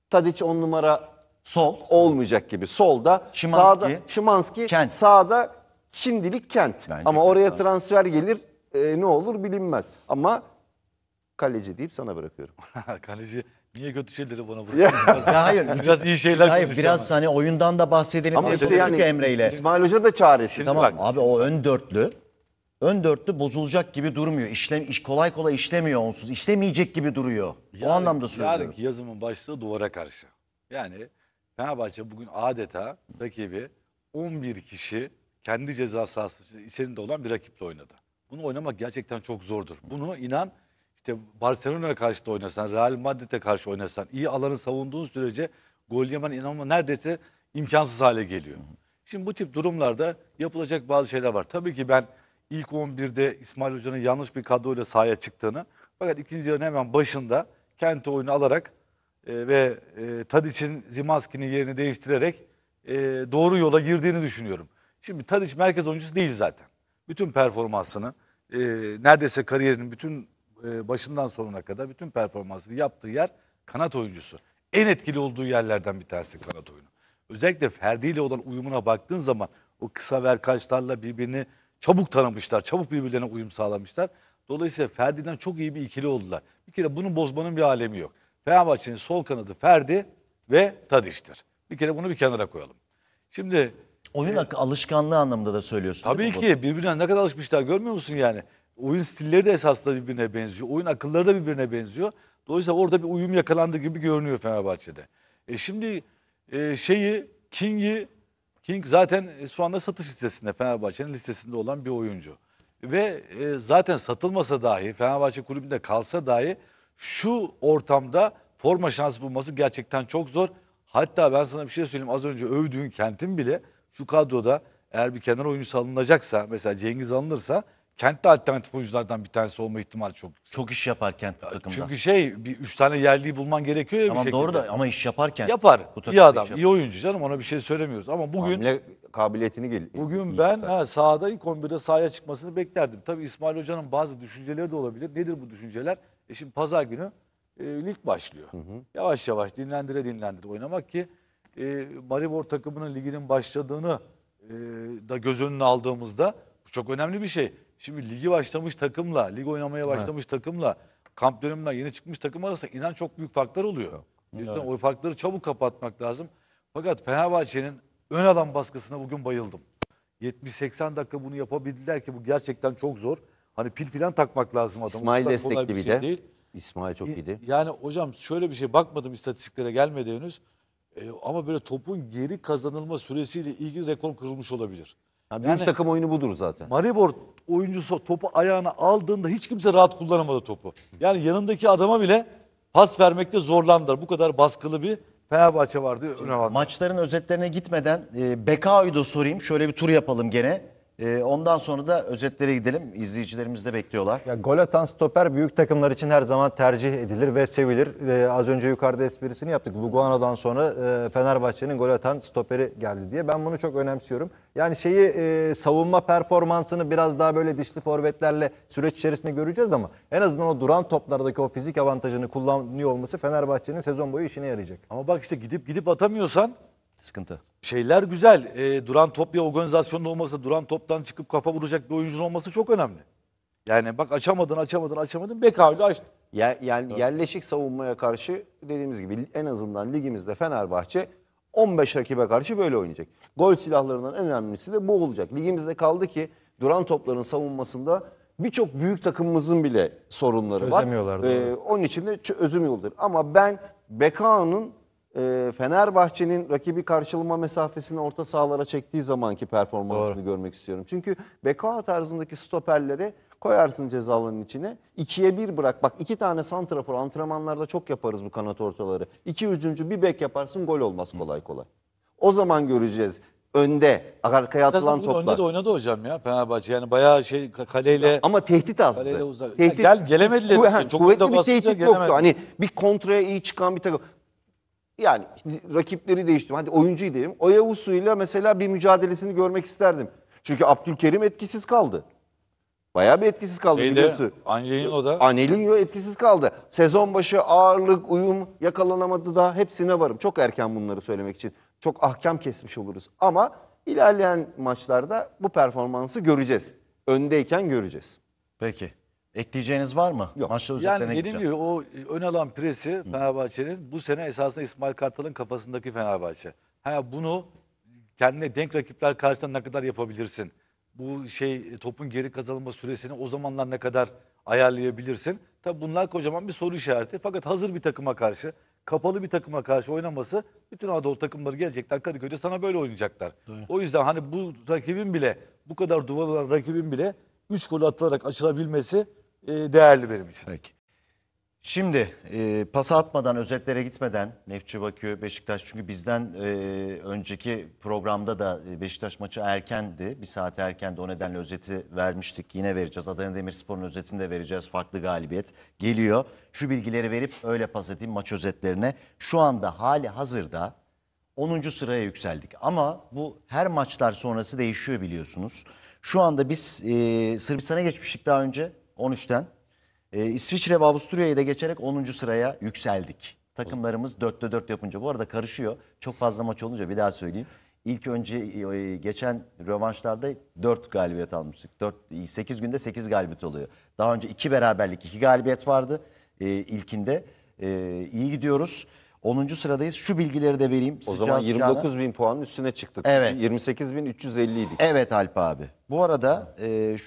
Tadic on numara sol olmayacak gibi. Solda, Şimanski, sağda Şimanski, Kent. sağda şimdilik Kent. Bence ama oraya Kent. transfer gelir e, ne olur bilinmez. Ama kaleci deyip sana bırakıyorum. (laughs) kaleci Niye kötü şeyleri bana (laughs) bırakıyorsun? hayır. Biraz iyi şeyler Hayır konuşacağım. biraz hani oyundan da bahsedelim. Ama Ama işte yani Emre ile. İsmail Hoca da çaresiz. Tamam bak. abi o ön dörtlü. Ön dörtlü bozulacak gibi durmuyor. İşlem, iş, kolay kolay işlemiyor onsuz. İşlemeyecek gibi duruyor. o anlamda söylüyorum. Yarınki yazımın başlığı duvara karşı. Yani Fenerbahçe bugün adeta rakibi 11 kişi kendi ceza sahası içerisinde olan bir rakiple oynadı. Bunu oynamak gerçekten çok zordur. Bunu inan işte Barcelona'ya karşı da oynasan, Real Madrid'e karşı oynasan, iyi alanı savunduğun sürece gol yemen inanma neredeyse imkansız hale geliyor. Şimdi bu tip durumlarda yapılacak bazı şeyler var. Tabii ki ben ilk 11'de İsmail Hoca'nın yanlış bir kadroyla sahaya çıktığını fakat ikinci yarının hemen başında kent oyunu alarak e, ve e, Tadiç'in Zimanski'nin yerini değiştirerek e, doğru yola girdiğini düşünüyorum. Şimdi Tadiç merkez oyuncusu değil zaten. Bütün performansını, e, neredeyse kariyerinin bütün e, başından sonuna kadar bütün performansını yaptığı yer kanat oyuncusu. En etkili olduğu yerlerden bir tanesi kanat oyunu. Özellikle Ferdi ile olan uyumuna baktığın zaman o kısa verkaçlarla birbirini çabuk tanımışlar. Çabuk birbirlerine uyum sağlamışlar. Dolayısıyla Ferdi'den çok iyi bir ikili oldular. Bir kere bunu bozmanın bir alemi yok. Fenerbahçe'nin sol kanadı Ferdi ve Tadiş'tir. Bir kere bunu bir kenara koyalım. Şimdi Oyun e, alışkanlığı anlamında da söylüyorsun. tabii değil mi ki birbirine ne kadar alışmışlar görmüyor musun yani? oyun stilleri de esasında birbirine benziyor. Oyun akılları da birbirine benziyor. Dolayısıyla orada bir uyum yakalandı gibi görünüyor Fenerbahçe'de. E şimdi e, şeyi King'i King zaten e, şu anda satış listesinde Fenerbahçe'nin listesinde olan bir oyuncu. Ve e, zaten satılmasa dahi Fenerbahçe kulübünde kalsa dahi şu ortamda forma şansı bulması gerçekten çok zor. Hatta ben sana bir şey söyleyeyim az önce övdüğün kentin bile şu kadroda eğer bir kenar oyuncusu alınacaksa mesela Cengiz alınırsa Kent de alternatif oyunculardan bir tanesi olma ihtimali çok yüksek. Çok iş yapar Kent bu takımda. Çünkü şey bir üç tane yerliyi bulman gerekiyor ya tamam bir şekilde. doğru da ama iş yaparken. Yapar. Bu takımda iyi adam, iyi oyuncu canım ona bir şey söylemiyoruz. Ama bugün Hamle kabiliyetini gel. Bugün iyi ben tutar. ha, sahada ilk 11'de sahaya çıkmasını beklerdim. tabi İsmail Hoca'nın bazı düşünceleri de olabilir. Nedir bu düşünceler? E şimdi pazar günü e, lig başlıyor. Hı hı. Yavaş yavaş dinlendire dinlendire oynamak ki e, Maribor takımının liginin başladığını e, da göz önüne aldığımızda çok önemli bir şey. Şimdi ligi başlamış takımla, lig oynamaya başlamış evet. takımla, kamp döneminden yeni çıkmış takım arasında inan çok büyük farklar oluyor. Evet. evet. o farkları çabuk kapatmak lazım. Fakat Fenerbahçe'nin ön adam baskısına bugün bayıldım. 70-80 dakika bunu yapabildiler ki bu gerçekten çok zor. Hani pil filan takmak lazım adamı. İsmail destekli bir, bir şey de. Değil. İsmail çok iyiydi. Yani hocam şöyle bir şey bakmadım istatistiklere gelmedi henüz. Ee, ama böyle topun geri kazanılma süresiyle ilgili rekor kırılmış olabilir. Yani büyük Yani- takım oyunu budur zaten. Maribor oyuncusu topu ayağına aldığında hiç kimse rahat kullanamadı topu. Yani yanındaki adama bile pas vermekte zorlandılar. Bu kadar baskılı bir Fenerbahçe vardı. Maçların özetlerine gitmeden e, Bekao'yu da sorayım. Şöyle bir tur yapalım gene. Ee, ondan sonra da özetlere gidelim. İzleyicilerimiz de bekliyorlar. Ya, gol atan stoper büyük takımlar için her zaman tercih edilir ve sevilir. E, az önce yukarıda esprisini yaptık. Lugano'dan sonra e, Fenerbahçe'nin gol atan stoperi geldi diye. Ben bunu çok önemsiyorum. Yani şeyi e, savunma performansını biraz daha böyle dişli forvetlerle süreç içerisinde göreceğiz ama en azından o duran toplardaki o fizik avantajını kullanıyor olması Fenerbahçe'nin sezon boyu işine yarayacak. Ama bak işte gidip gidip atamıyorsan Sıkıntı. Şeyler güzel. E, duran top ya organizasyonda olması, duran toptan çıkıp kafa vuracak bir oyuncu olması çok önemli. Yani bak açamadın, açamadın, açamadın. Bekavi açtı. Yer, yer, evet. Yerleşik savunmaya karşı dediğimiz gibi en azından ligimizde Fenerbahçe 15 rakibe karşı böyle oynayacak. Gol silahlarından en önemlisi de bu olacak. Ligimizde kaldı ki duran topların savunmasında birçok büyük takımımızın bile sorunları var. Ee, onun için de çözüm yoldur. Ama ben Bekao'nun ee, Fenerbahçe'nin rakibi karşılama mesafesini orta sahalara çektiği zamanki performansını Doğru. görmek istiyorum. Çünkü Bekao tarzındaki stoperleri koyarsın cezalının içine. ikiye bir bırak. Bak iki tane santrafor antrenmanlarda çok yaparız bu kanat ortaları. İki ucuncu bir bek yaparsın gol olmaz kolay kolay. O zaman göreceğiz önde arkaya atılan toplar. Önde de oynadı hocam ya Fenerbahçe. Yani bayağı şey kaleyle ama tehdit azdı. Kaleyle uzak. Tehdit, yani gel gelemediler. Kuv- Çok kuvvetli bir tehdit yoktu. Hani bir kontraya iyi çıkan bir takım yani rakipleri değiştirdim. Hadi oyuncuyu diyeyim. Oya Usu'yla mesela bir mücadelesini görmek isterdim. Çünkü Abdülkerim etkisiz kaldı. Bayağı bir etkisiz kaldı Şeyde, biliyorsun. Angelino da. Angelino etkisiz kaldı. Sezon başı ağırlık, uyum yakalanamadı da hepsine varım. Çok erken bunları söylemek için. Çok ahkam kesmiş oluruz. Ama ilerleyen maçlarda bu performansı göreceğiz. Öndeyken göreceğiz. Peki. Ekleyeceğiniz var mı? Yok. Maçta yani gideceğim. Yeniliyor. O ön alan presi Fenerbahçe'nin bu sene esasında İsmail Kartal'ın kafasındaki Fenerbahçe. Ha bunu kendine denk rakipler karşısında ne kadar yapabilirsin? Bu şey e, topun geri kazanılma süresini o zamanlar ne kadar ayarlayabilirsin? Tabi bunlar kocaman bir soru işareti. Fakat hazır bir takıma karşı, kapalı bir takıma karşı oynaması bütün Anadolu takımları gelecekler Kadıköy'de sana böyle oynayacaklar. Doğru. O yüzden hani bu rakibin bile bu kadar duvar olan rakibin bile 3 gol atılarak açılabilmesi ee, değerli benim için. Peki. Şimdi e, pas atmadan, özetlere gitmeden Nefçi Bakü, Beşiktaş çünkü bizden e, önceki programda da e, Beşiktaş maçı erkendi. Bir saate erkendi o nedenle özeti vermiştik. Yine vereceğiz. Adana Demirspor'un özetini de vereceğiz. Farklı galibiyet geliyor. Şu bilgileri verip öyle pas edeyim maç özetlerine. Şu anda hali hazırda 10. sıraya yükseldik. Ama bu her maçlar sonrası değişiyor biliyorsunuz. Şu anda biz e, Sırbistan'a geçmiştik daha önce. 13'ten. E, ee, İsviçre ve Avusturya'yı da geçerek 10. sıraya yükseldik. Takımlarımız 4'te 4 yapınca. Bu arada karışıyor. Çok fazla maç olunca bir daha söyleyeyim. İlk önce e, e, geçen rövanşlarda 4 galibiyet almıştık. 4, 8 e, günde 8 galibiyet oluyor. Daha önce 2 beraberlik 2 galibiyet vardı e, ilkinde. E, iyi gidiyoruz. 10. sıradayız. Şu bilgileri de vereyim. O zaman 29 sıcağına. bin puanın üstüne çıktık. Evet. 28 bin 350 idik. Evet Alp abi. Bu arada e,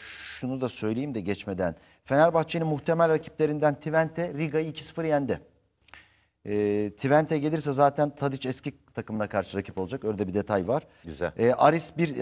şunu da söyleyeyim de geçmeden. Fenerbahçe'nin muhtemel rakiplerinden Twente Riga'yı 2-0 yendi. E, Twente gelirse zaten Tadic eski takımına karşı rakip olacak. Öyle bir detay var. Güzel. E, Aris bir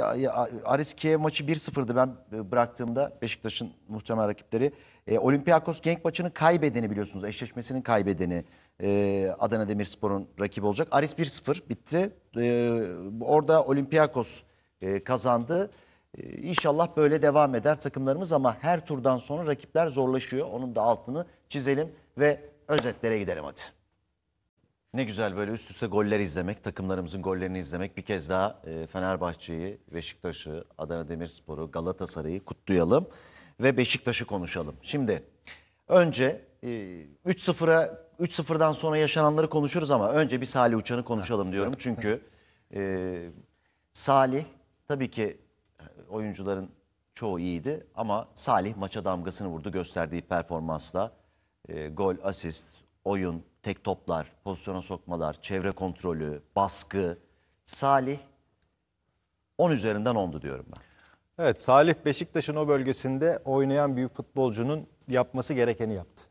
Aris Kiev maçı 1-0'dı ben e, bıraktığımda Beşiktaş'ın muhtemel rakipleri. E, Olympiakos Genk maçını kaybedeni biliyorsunuz. Eşleşmesinin kaybedeni. Ee, Adana Demirspor'un rakibi olacak. Aris 1-0 bitti. Ee, orada Olympiakos e, kazandı. Ee, inşallah böyle devam eder takımlarımız ama her turdan sonra rakipler zorlaşıyor. Onun da altını çizelim ve özetlere gidelim hadi. Ne güzel böyle üst üste goller izlemek, takımlarımızın gollerini izlemek. Bir kez daha e, Fenerbahçe'yi, Beşiktaş'ı, Adana Demirspor'u, Galatasaray'ı kutlayalım ve Beşiktaş'ı konuşalım. Şimdi önce 3-0'a e, 3-0'dan sonra yaşananları konuşuruz ama önce bir Salih Uçan'ı konuşalım diyorum. Çünkü e, Salih tabii ki e, oyuncuların çoğu iyiydi ama Salih maça damgasını vurdu gösterdiği performansla. E, gol, asist, oyun, tek toplar, pozisyona sokmalar, çevre kontrolü, baskı. Salih 10 üzerinden 10'du diyorum ben. Evet Salih Beşiktaş'ın o bölgesinde oynayan büyük futbolcunun yapması gerekeni yaptı.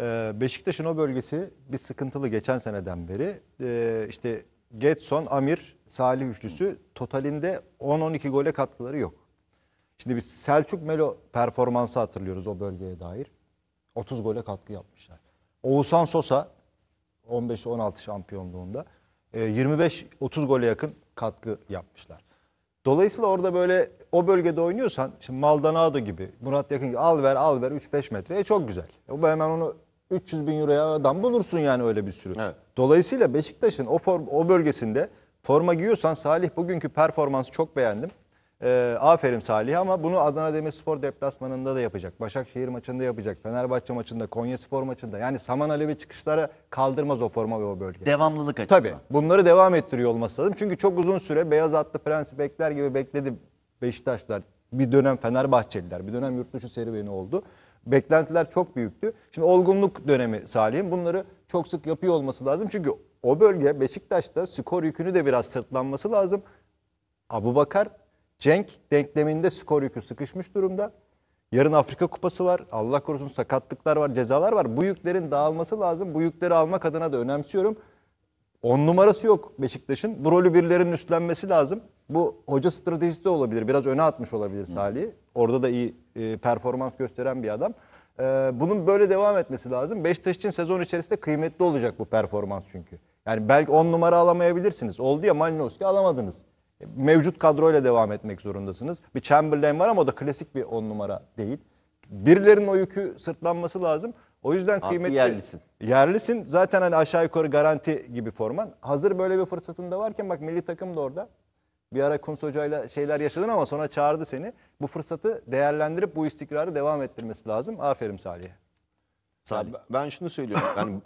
Ee, Beşiktaş'ın o bölgesi bir sıkıntılı geçen seneden beri. Ee, işte Getson, Amir, Salih üçlüsü totalinde 10-12 gole katkıları yok. Şimdi biz Selçuk Melo performansı hatırlıyoruz o bölgeye dair. 30 gole katkı yapmışlar. Oğuzhan Sosa 15-16 şampiyonluğunda 25-30 e, gole yakın katkı yapmışlar. Dolayısıyla orada böyle o bölgede oynuyorsan şimdi Maldonado gibi, Murat Yakın gibi al ver al ver 3-5 metre e çok güzel. E, hemen onu 300 bin euroya adam bulursun yani öyle bir sürü. Evet. Dolayısıyla Beşiktaş'ın o form, o bölgesinde forma giyiyorsan Salih bugünkü performansı çok beğendim. Ee, aferin Salih ama bunu Adana Demirspor deplasmanında da yapacak. Başakşehir maçında yapacak. Fenerbahçe maçında, Konya Spor maçında. Yani Saman Alevi çıkışlara kaldırmaz o forma ve o bölge. Devamlılık açısından. Tabii. Bunları devam ettiriyor olması lazım. Çünkü çok uzun süre beyaz atlı prens bekler gibi bekledi Beşiktaşlar. Bir dönem Fenerbahçeliler, bir dönem yurt dışı serüveni oldu beklentiler çok büyüktü. Şimdi olgunluk dönemi Salih'in bunları çok sık yapıyor olması lazım. Çünkü o bölge Beşiktaş'ta skor yükünü de biraz sırtlanması lazım. Abu Bakar, Cenk denkleminde skor yükü sıkışmış durumda. Yarın Afrika Kupası var. Allah korusun sakatlıklar var, cezalar var. Bu yüklerin dağılması lazım. Bu yükleri almak adına da önemsiyorum. On numarası yok Beşiktaş'ın. Bu rolü birilerinin üstlenmesi lazım. Bu hoca stratejisi de olabilir. Biraz öne atmış olabilir Salih. Orada da iyi e, performans gösteren bir adam. E, bunun böyle devam etmesi lazım. Beşiktaş için sezon içerisinde kıymetli olacak bu performans çünkü. Yani belki 10 numara alamayabilirsiniz. Oldu ya Malinowski alamadınız. E, mevcut kadroyla devam etmek zorundasınız. Bir Chamberlain var ama o da klasik bir 10 numara değil. Birilerinin o yükü sırtlanması lazım. O yüzden Artı kıymetli. yerlisin. Yerlisin. Zaten hani aşağı yukarı garanti gibi forman. Hazır böyle bir fırsatında varken bak milli takım da orada. Bir ara Kuntz Hoca'yla şeyler yaşadın ama sonra çağırdı seni. Bu fırsatı değerlendirip bu istikrarı devam ettirmesi lazım. Aferin Salih'e. Salih. Ben, ben şunu söylüyorum. Yani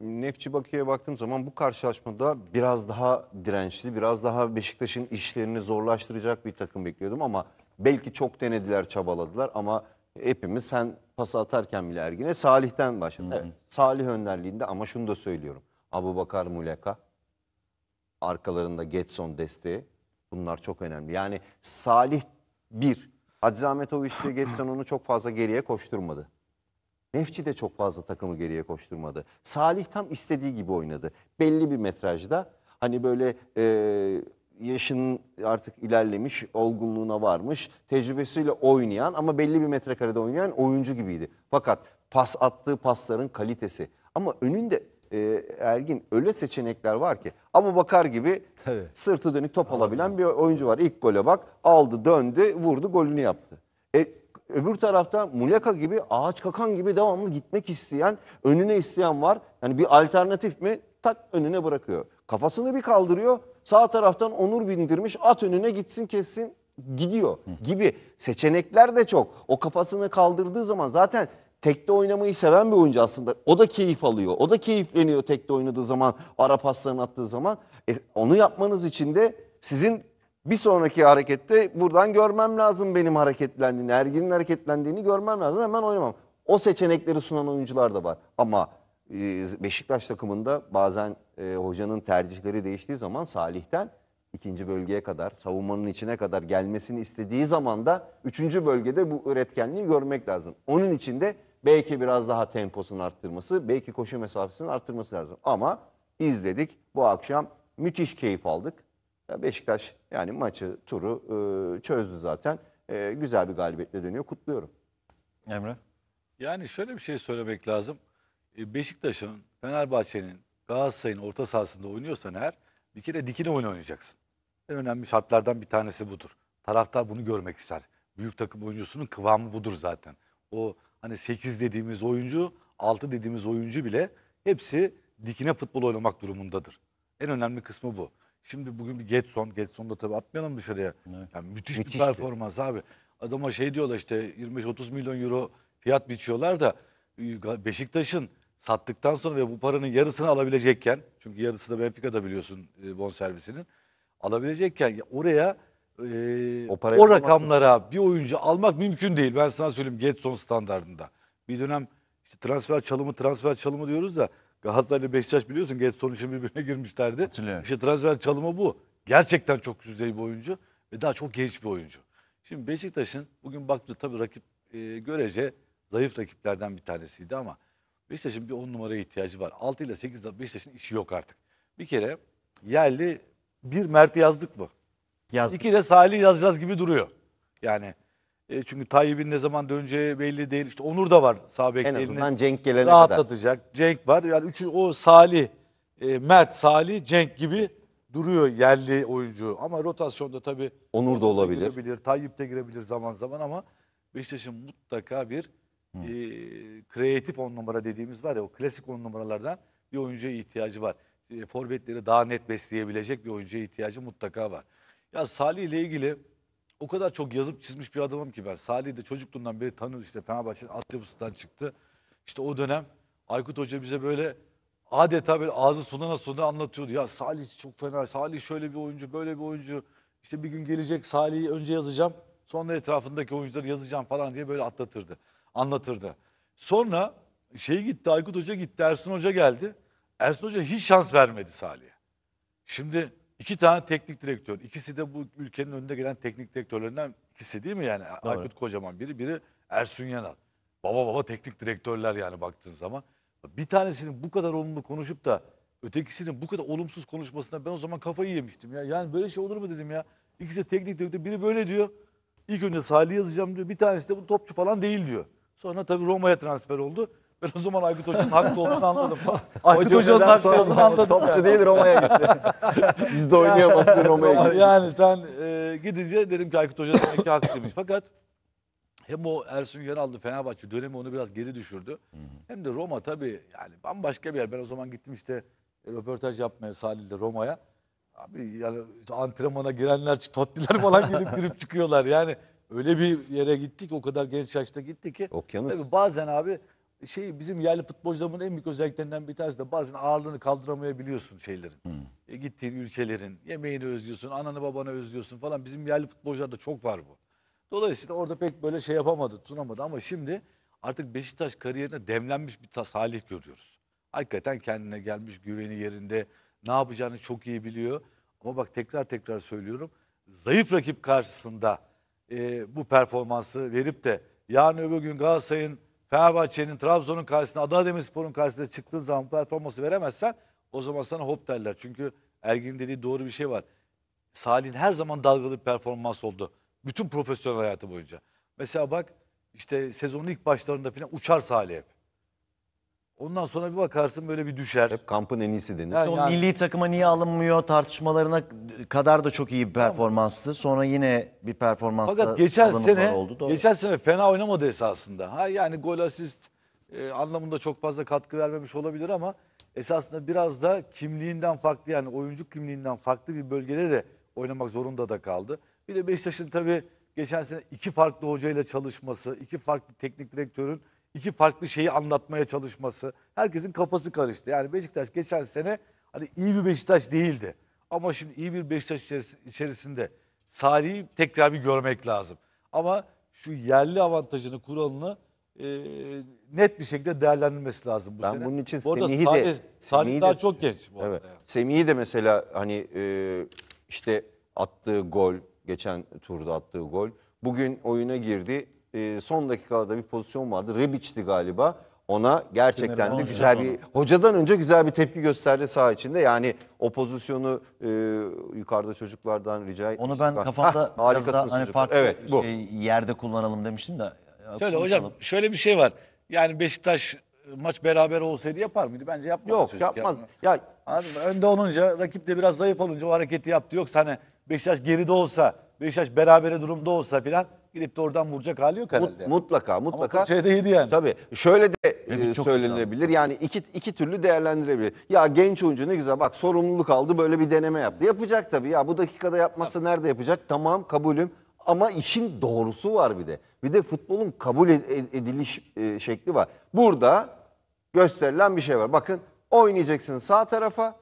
(clears throat) Nefçi Bakü'ye baktığım zaman bu karşılaşmada biraz daha dirençli, biraz daha Beşiktaş'ın işlerini zorlaştıracak bir takım bekliyordum ama belki çok denediler, çabaladılar ama hepimiz sen pas atarken bile Ergin'e Salih'ten başladı. Evet, Salih önderliğinde ama şunu da söylüyorum. Abu Bakar Muleka, arkalarında Getson desteği Bunlar çok önemli. Yani Salih bir. Hacı Ahmetoviç ve Getson onu çok fazla geriye koşturmadı. Nefçi de çok fazla takımı geriye koşturmadı. Salih tam istediği gibi oynadı. Belli bir metrajda hani böyle e, yaşının artık ilerlemiş, olgunluğuna varmış, tecrübesiyle oynayan ama belli bir metrekarede oynayan oyuncu gibiydi. Fakat pas attığı pasların kalitesi ama önünde e, Ergin öyle seçenekler var ki ama bakar gibi Tabii. sırtı dönük top alabilen bir oyuncu var. İlk gole bak aldı döndü vurdu golünü yaptı. E, öbür tarafta Muleka gibi ağaç kakan gibi devamlı gitmek isteyen önüne isteyen var. Yani bir alternatif mi tak önüne bırakıyor. Kafasını bir kaldırıyor sağ taraftan Onur bindirmiş at önüne gitsin kessin gidiyor gibi seçenekler de çok. O kafasını kaldırdığı zaman zaten tekte oynamayı seven bir oyuncu aslında. O da keyif alıyor. O da keyifleniyor tekte oynadığı zaman, ara paslarını attığı zaman. E, onu yapmanız için de sizin bir sonraki harekette buradan görmem lazım benim hareketlendiğini, Ergin'in hareketlendiğini görmem lazım. Hemen oynamam. O seçenekleri sunan oyuncular da var. Ama e, Beşiktaş takımında bazen e, hocanın tercihleri değiştiği zaman Salih'ten ikinci bölgeye kadar, savunmanın içine kadar gelmesini istediği zaman da üçüncü bölgede bu üretkenliği görmek lazım. Onun için de belki biraz daha temposunu arttırması, belki koşu mesafesini arttırması lazım. Ama izledik bu akşam müthiş keyif aldık. Beşiktaş yani maçı, turu e, çözdü zaten. E, güzel bir galibiyetle dönüyor. Kutluyorum. Emre? Yani şöyle bir şey söylemek lazım. E, Beşiktaş'ın, Fenerbahçe'nin, Galatasaray'ın orta sahasında oynuyorsan eğer bir kere dikine oyun oynayacaksın. En önemli şartlardan bir tanesi budur. Taraftar bunu görmek ister. Büyük takım oyuncusunun kıvamı budur zaten. O hani 8 dediğimiz oyuncu, 6 dediğimiz oyuncu bile hepsi dikine futbol oynamak durumundadır. En önemli kısmı bu. Şimdi bugün bir Getson, Getson'u da tabii atmayalım dışarıya. Evet. Yani müthiş Müthişti. bir performans abi. Adama şey diyorlar işte 25-30 milyon euro fiyat biçiyorlar da ıı, Beşiktaş'ın sattıktan sonra ve bu paranın yarısını alabilecekken çünkü yarısı da Benfica'da biliyorsun ıı, bon servisinin alabilecekken oraya ee, o o, rakamlara bir oyuncu almak mümkün değil. Ben sana söyleyeyim Getson standartında. Bir dönem işte transfer çalımı transfer çalımı diyoruz da Galatasaray'la Beşiktaş biliyorsun Getson için birbirine girmişlerdi. İşte transfer çalımı bu. Gerçekten çok üst düzey bir oyuncu ve daha çok genç bir oyuncu. Şimdi Beşiktaş'ın bugün baktı tabii rakip e, görece zayıf rakiplerden bir tanesiydi ama Beşiktaş'ın bir 10 numaraya ihtiyacı var. 6 ile 8 Beşiktaş'ın işi yok artık. Bir kere yerli bir Mert yazdık mı? Yazdık. İki de Salih yazacağız gibi duruyor. Yani e, çünkü Tayyip'in ne zaman döneceği belli değil. İşte Onur da var sağ En azından Cenk gelene kadar. rahatlatacak. Cenk var. Yani üçü o Salih, e, Mert, Salih, Cenk gibi duruyor yerli oyuncu. Ama rotasyonda tabii Onur da olabilir. girebilir, Tayyip de girebilir zaman zaman ama Beşiktaş'ın mutlaka bir e, kreatif on numara dediğimiz var ya o klasik on numaralardan bir oyuncuya ihtiyacı var. E, forvetleri daha net besleyebilecek bir oyuncuya ihtiyacı mutlaka var. Ya Salih ile ilgili o kadar çok yazıp çizmiş bir adamım ki ben. Salih'i de çocukluğundan beri tanıyoruz işte Fenerbahçe'nin altyapısından çıktı. İşte o dönem Aykut Hoca bize böyle adeta böyle ağzı sulana sulana anlatıyordu. Ya Salih çok fena, Salih şöyle bir oyuncu, böyle bir oyuncu. İşte bir gün gelecek Salih'i önce yazacağım. Sonra etrafındaki oyuncuları yazacağım falan diye böyle atlatırdı. Anlatırdı. Sonra şey gitti Aykut Hoca gitti Ersun Hoca geldi. Ersun Hoca hiç şans vermedi Salih'e. Şimdi İki tane teknik direktör. İkisi de bu ülkenin önünde gelen teknik direktörlerinden ikisi değil mi yani? Doğru. Aykut Kocaman biri, biri Ersun Yanal. Baba baba teknik direktörler yani baktığın zaman. Bir tanesinin bu kadar olumlu konuşup da ötekisinin bu kadar olumsuz konuşmasına ben o zaman kafayı yemiştim ya. Yani böyle şey olur mu dedim ya. İkisi de teknik direktör. Biri böyle diyor. İlk önce Salih yazacağım diyor. Bir tanesi de bu topçu falan değil diyor. Sonra tabii Roma'ya transfer oldu. Ben o zaman Aykut Hoca'nın haklı olduğunu anladım. (laughs) Aykut Hoca'nın haklı olduğunu anladım. Topçu değil Roma'ya gitti. (laughs) Biz de oynayamazsın Roma'ya gitti. Yani sen e, gidince dedim ki Aykut Hoca demek ki haklıymış. Fakat hem o Ersun Yanal'dı Fenerbahçe dönemi onu biraz geri düşürdü. Hem de Roma tabii yani bambaşka bir yer. Ben o zaman gittim işte e, röportaj yapmaya Salih'le Roma'ya. Abi yani antrenmana girenler, tatliler falan gelip (laughs) girip çıkıyorlar. Yani öyle bir yere gittik, o kadar genç yaşta gittik ki. Okyanus. Tabii bazen abi şey bizim yerli futbolcuların en büyük özelliklerinden bir tanesi de bazen ağırlığını kaldıramayabiliyorsun şeylerin. Hmm. E, gittiğin ülkelerin yemeğini özlüyorsun, ananı babanı özlüyorsun falan. Bizim yerli futbolcularda çok var bu. Dolayısıyla orada pek böyle şey yapamadı, tutunamadı ama şimdi artık Beşiktaş kariyerine demlenmiş bir Salih görüyoruz. Hakikaten kendine gelmiş, güveni yerinde, ne yapacağını çok iyi biliyor. Ama bak tekrar tekrar söylüyorum, zayıf rakip karşısında e, bu performansı verip de yarın öbür gün Galatasaray'ın Fenerbahçe'nin, Trabzon'un karşısına, Adana Demirspor'un karşısına çıktığın zaman performansı veremezsen o zaman sana hop derler. Çünkü Ergin'in dediği doğru bir şey var. Salih'in her zaman dalgalı bir performans oldu. Bütün profesyonel hayatı boyunca. Mesela bak işte sezonun ilk başlarında falan uçar Salih hep. Ondan sonra bir bakarsın böyle bir düşer. Hep kampın en iyisi denir. Yani, yani, milli takıma niye alınmıyor tartışmalarına kadar da çok iyi bir performanstı. Sonra yine bir performans. Fakat geçen sene oldu. Doğru. Geçen sene fena oynamadı esasında. Ha yani gol asist e, anlamında çok fazla katkı vermemiş olabilir ama esasında biraz da kimliğinden farklı yani oyuncu kimliğinden farklı bir bölgede de oynamak zorunda da kaldı. Bir de Beşiktaş'ın tabii geçen sene iki farklı hocayla çalışması, iki farklı teknik direktörün iki farklı şeyi anlatmaya çalışması. Herkesin kafası karıştı. Yani Beşiktaş geçen sene hani iyi bir Beşiktaş değildi. Ama şimdi iyi bir Beşiktaş içerisinde Salih'i tekrar bir görmek lazım. Ama şu yerli avantajını, kuralını e, net bir şekilde değerlendirilmesi lazım bu ben sene. bunun için bu Semih'i de... Salih Semih daha de, çok genç bu evet. arada. Yani. Semih'i de mesela hani e, işte attığı gol, geçen turda attığı gol. Bugün oyuna girdi. Ee, son dakikalarda bir pozisyon vardı. Rebic'ti galiba. Ona gerçekten de güzel bir hocadan önce güzel bir tepki gösterdi saha içinde. Yani o pozisyonu e, yukarıda çocuklardan rica etmiştim. Onu ben kafamda Hah, biraz daha hani farklı evet, bu. şey, yerde kullanalım demiştim de. E, şöyle hocam şöyle bir şey var. Yani Beşiktaş e, maç beraber olsaydı yapar mıydı? Bence yapmaz. Yok çocuk yapmaz. Ya, Önde olunca, rakip de biraz zayıf olunca o hareketi yaptı. Yoksa hani Beşiktaş geride olsa, Beşiktaş berabere durumda olsa filan gidip de oradan vuracak hali yok herhalde. mutlaka mutlaka. Ama şeyde yedi yani. Tabii şöyle de e, söylenebilir. Yani iki, iki türlü değerlendirebilir. Ya genç oyuncu ne güzel bak sorumluluk aldı böyle bir deneme yaptı. Yapacak tabii ya bu dakikada yapmasa tabii. nerede yapacak? Tamam kabulüm. Ama işin doğrusu var bir de. Bir de futbolun kabul ediliş e, şekli var. Burada gösterilen bir şey var. Bakın oynayacaksın sağ tarafa.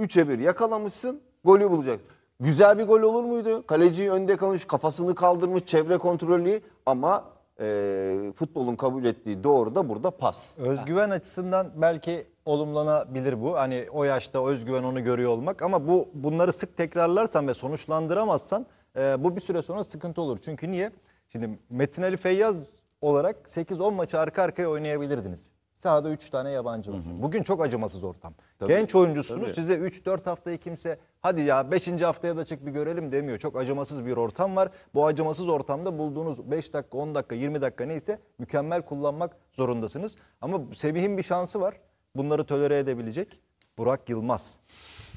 3'e 1 yakalamışsın. Golü bulacak. Güzel bir gol olur muydu? Kaleci önde kalmış, kafasını kaldırmış, çevre kontrolü ama e, futbolun kabul ettiği doğru da burada pas. Özgüven açısından belki olumlanabilir bu. Hani o yaşta özgüven onu görüyor olmak ama bu bunları sık tekrarlarsan ve sonuçlandıramazsan e, bu bir süre sonra sıkıntı olur. Çünkü niye? Şimdi Metin Ali Feyyaz olarak 8-10 maçı arka arkaya oynayabilirdiniz. Sahada 3 tane yabancı var. Bugün çok acımasız ortam. Tabii, Genç oyuncusunuz tabii. size 3-4 haftayı kimse hadi ya 5. haftaya da çık bir görelim demiyor. Çok acımasız bir ortam var. Bu acımasız ortamda bulduğunuz 5 dakika, 10 dakika, 20 dakika neyse mükemmel kullanmak zorundasınız. Ama Semih'in bir şansı var. Bunları tölere edebilecek Burak Yılmaz.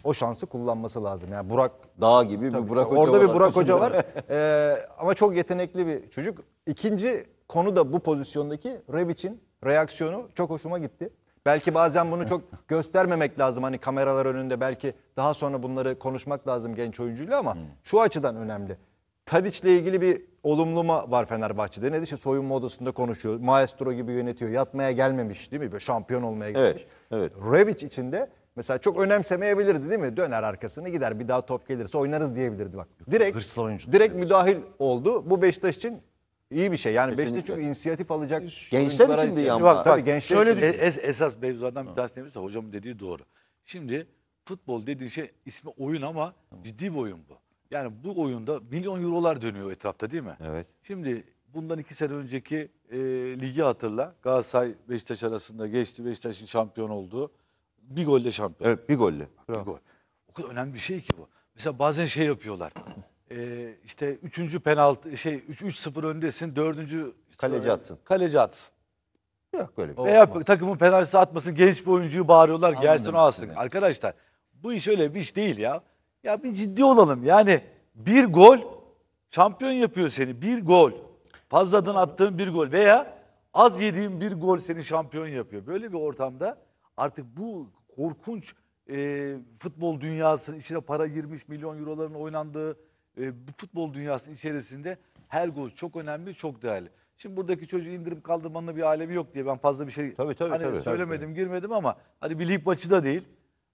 O şansı kullanması lazım. Yani Burak Dağ gibi Tabii, bir Burak Hoca orada bir Burak Hoca var. (laughs) ee, ama çok yetenekli bir çocuk. İkinci konu da bu pozisyondaki Rebic'in reaksiyonu çok hoşuma gitti. Belki bazen bunu çok göstermemek lazım hani kameralar önünde belki daha sonra bunları konuşmak lazım genç oyuncuyla ama hmm. şu açıdan önemli. Tadiç'le ilgili bir olumluma var Fenerbahçe'de. Ne işte soyunma odasında konuşuyor. Maestro gibi yönetiyor. Yatmaya gelmemiş değil mi? Böyle şampiyon olmaya gelmiş. Evet, evet. Rebic için mesela çok önemsemeyebilirdi değil mi? Döner arkasını gider bir daha top gelirse oynarız diyebilirdi bak. Direkt, Hırslı oyuncu. Direkt müdahil oldu. Bu Beşiktaş için iyi bir şey. Yani Beşiktaş çok inisiyatif alacak. Gençler için de yani. ama. Bak, Tabii gençler şöyle için... es, esas mevzulardan bir tanesi neyse hocamın dediği doğru. Şimdi futbol dediğin şey ismi oyun ama ciddi bir oyun bu. Yani bu oyunda milyon eurolar dönüyor etrafta değil mi? Evet. Şimdi bundan iki sene önceki e, ligi hatırla. Galatasaray Beşiktaş arasında geçti. Beşiktaş'ın şampiyon olduğu. Bir golle şampiyon. Evet bir golle. bir gol. O kadar önemli bir şey ki bu. Mesela bazen şey yapıyorlar e, işte 3. penaltı şey 3-0 öndesin dördüncü Kaleci atsın. Kaleci atsın. Yok böyle bir şey Veya Olmaz. takımın penaltisi atmasın genç bir oyuncuyu bağırıyorlar gelsin o alsın. Arkadaşlar bu iş öyle bir iş değil ya. Ya bir ciddi olalım yani bir gol şampiyon yapıyor seni bir gol. Fazladan attığın bir gol veya az yediğin bir gol seni şampiyon yapıyor. Böyle bir ortamda artık bu korkunç e, futbol dünyasının içine para girmiş milyon euroların oynandığı e, bu futbol dünyasının içerisinde her gol çok önemli, çok değerli. Şimdi buradaki çocuğu indirip kaldırmanın bir alemi yok diye ben fazla bir şey tabii, tabii, hani tabii, söylemedim, tabii. girmedim ama hani bir lig maçı da değil.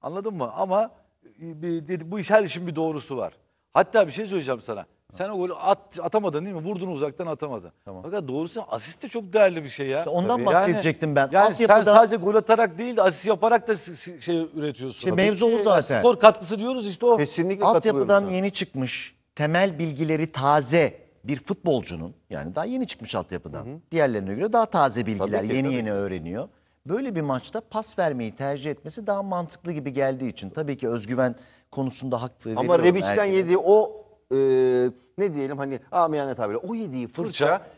Anladın mı? Ama e, bir, dedi, bu iş her işin bir doğrusu var. Hatta bir şey söyleyeceğim sana. Sen o golü at, atamadın değil mi? Vurdun uzaktan atamadın. Tamam. Fakat doğrusu asist de çok değerli bir şey ya. İşte ondan Tabii. bahsedecektim ben. Yani Altyapıda... sen sadece gol atarak değil de asist yaparak da şey üretiyorsun. İşte mevzu o zaten. Skor katkısı diyoruz işte o. Kesinlikle Altyapıdan yeni çıkmış temel bilgileri taze bir futbolcunun yani daha yeni çıkmış altyapıdan hı hı. diğerlerine göre daha taze bilgiler ki, yeni yeni öğreniyor. Böyle bir maçta pas vermeyi tercih etmesi daha mantıklı gibi geldiği için tabii ki özgüven konusunda hak veriyorum. Ama Rebic'ten yediği o e, ne diyelim hani amiyane tabiri o yediği fırça,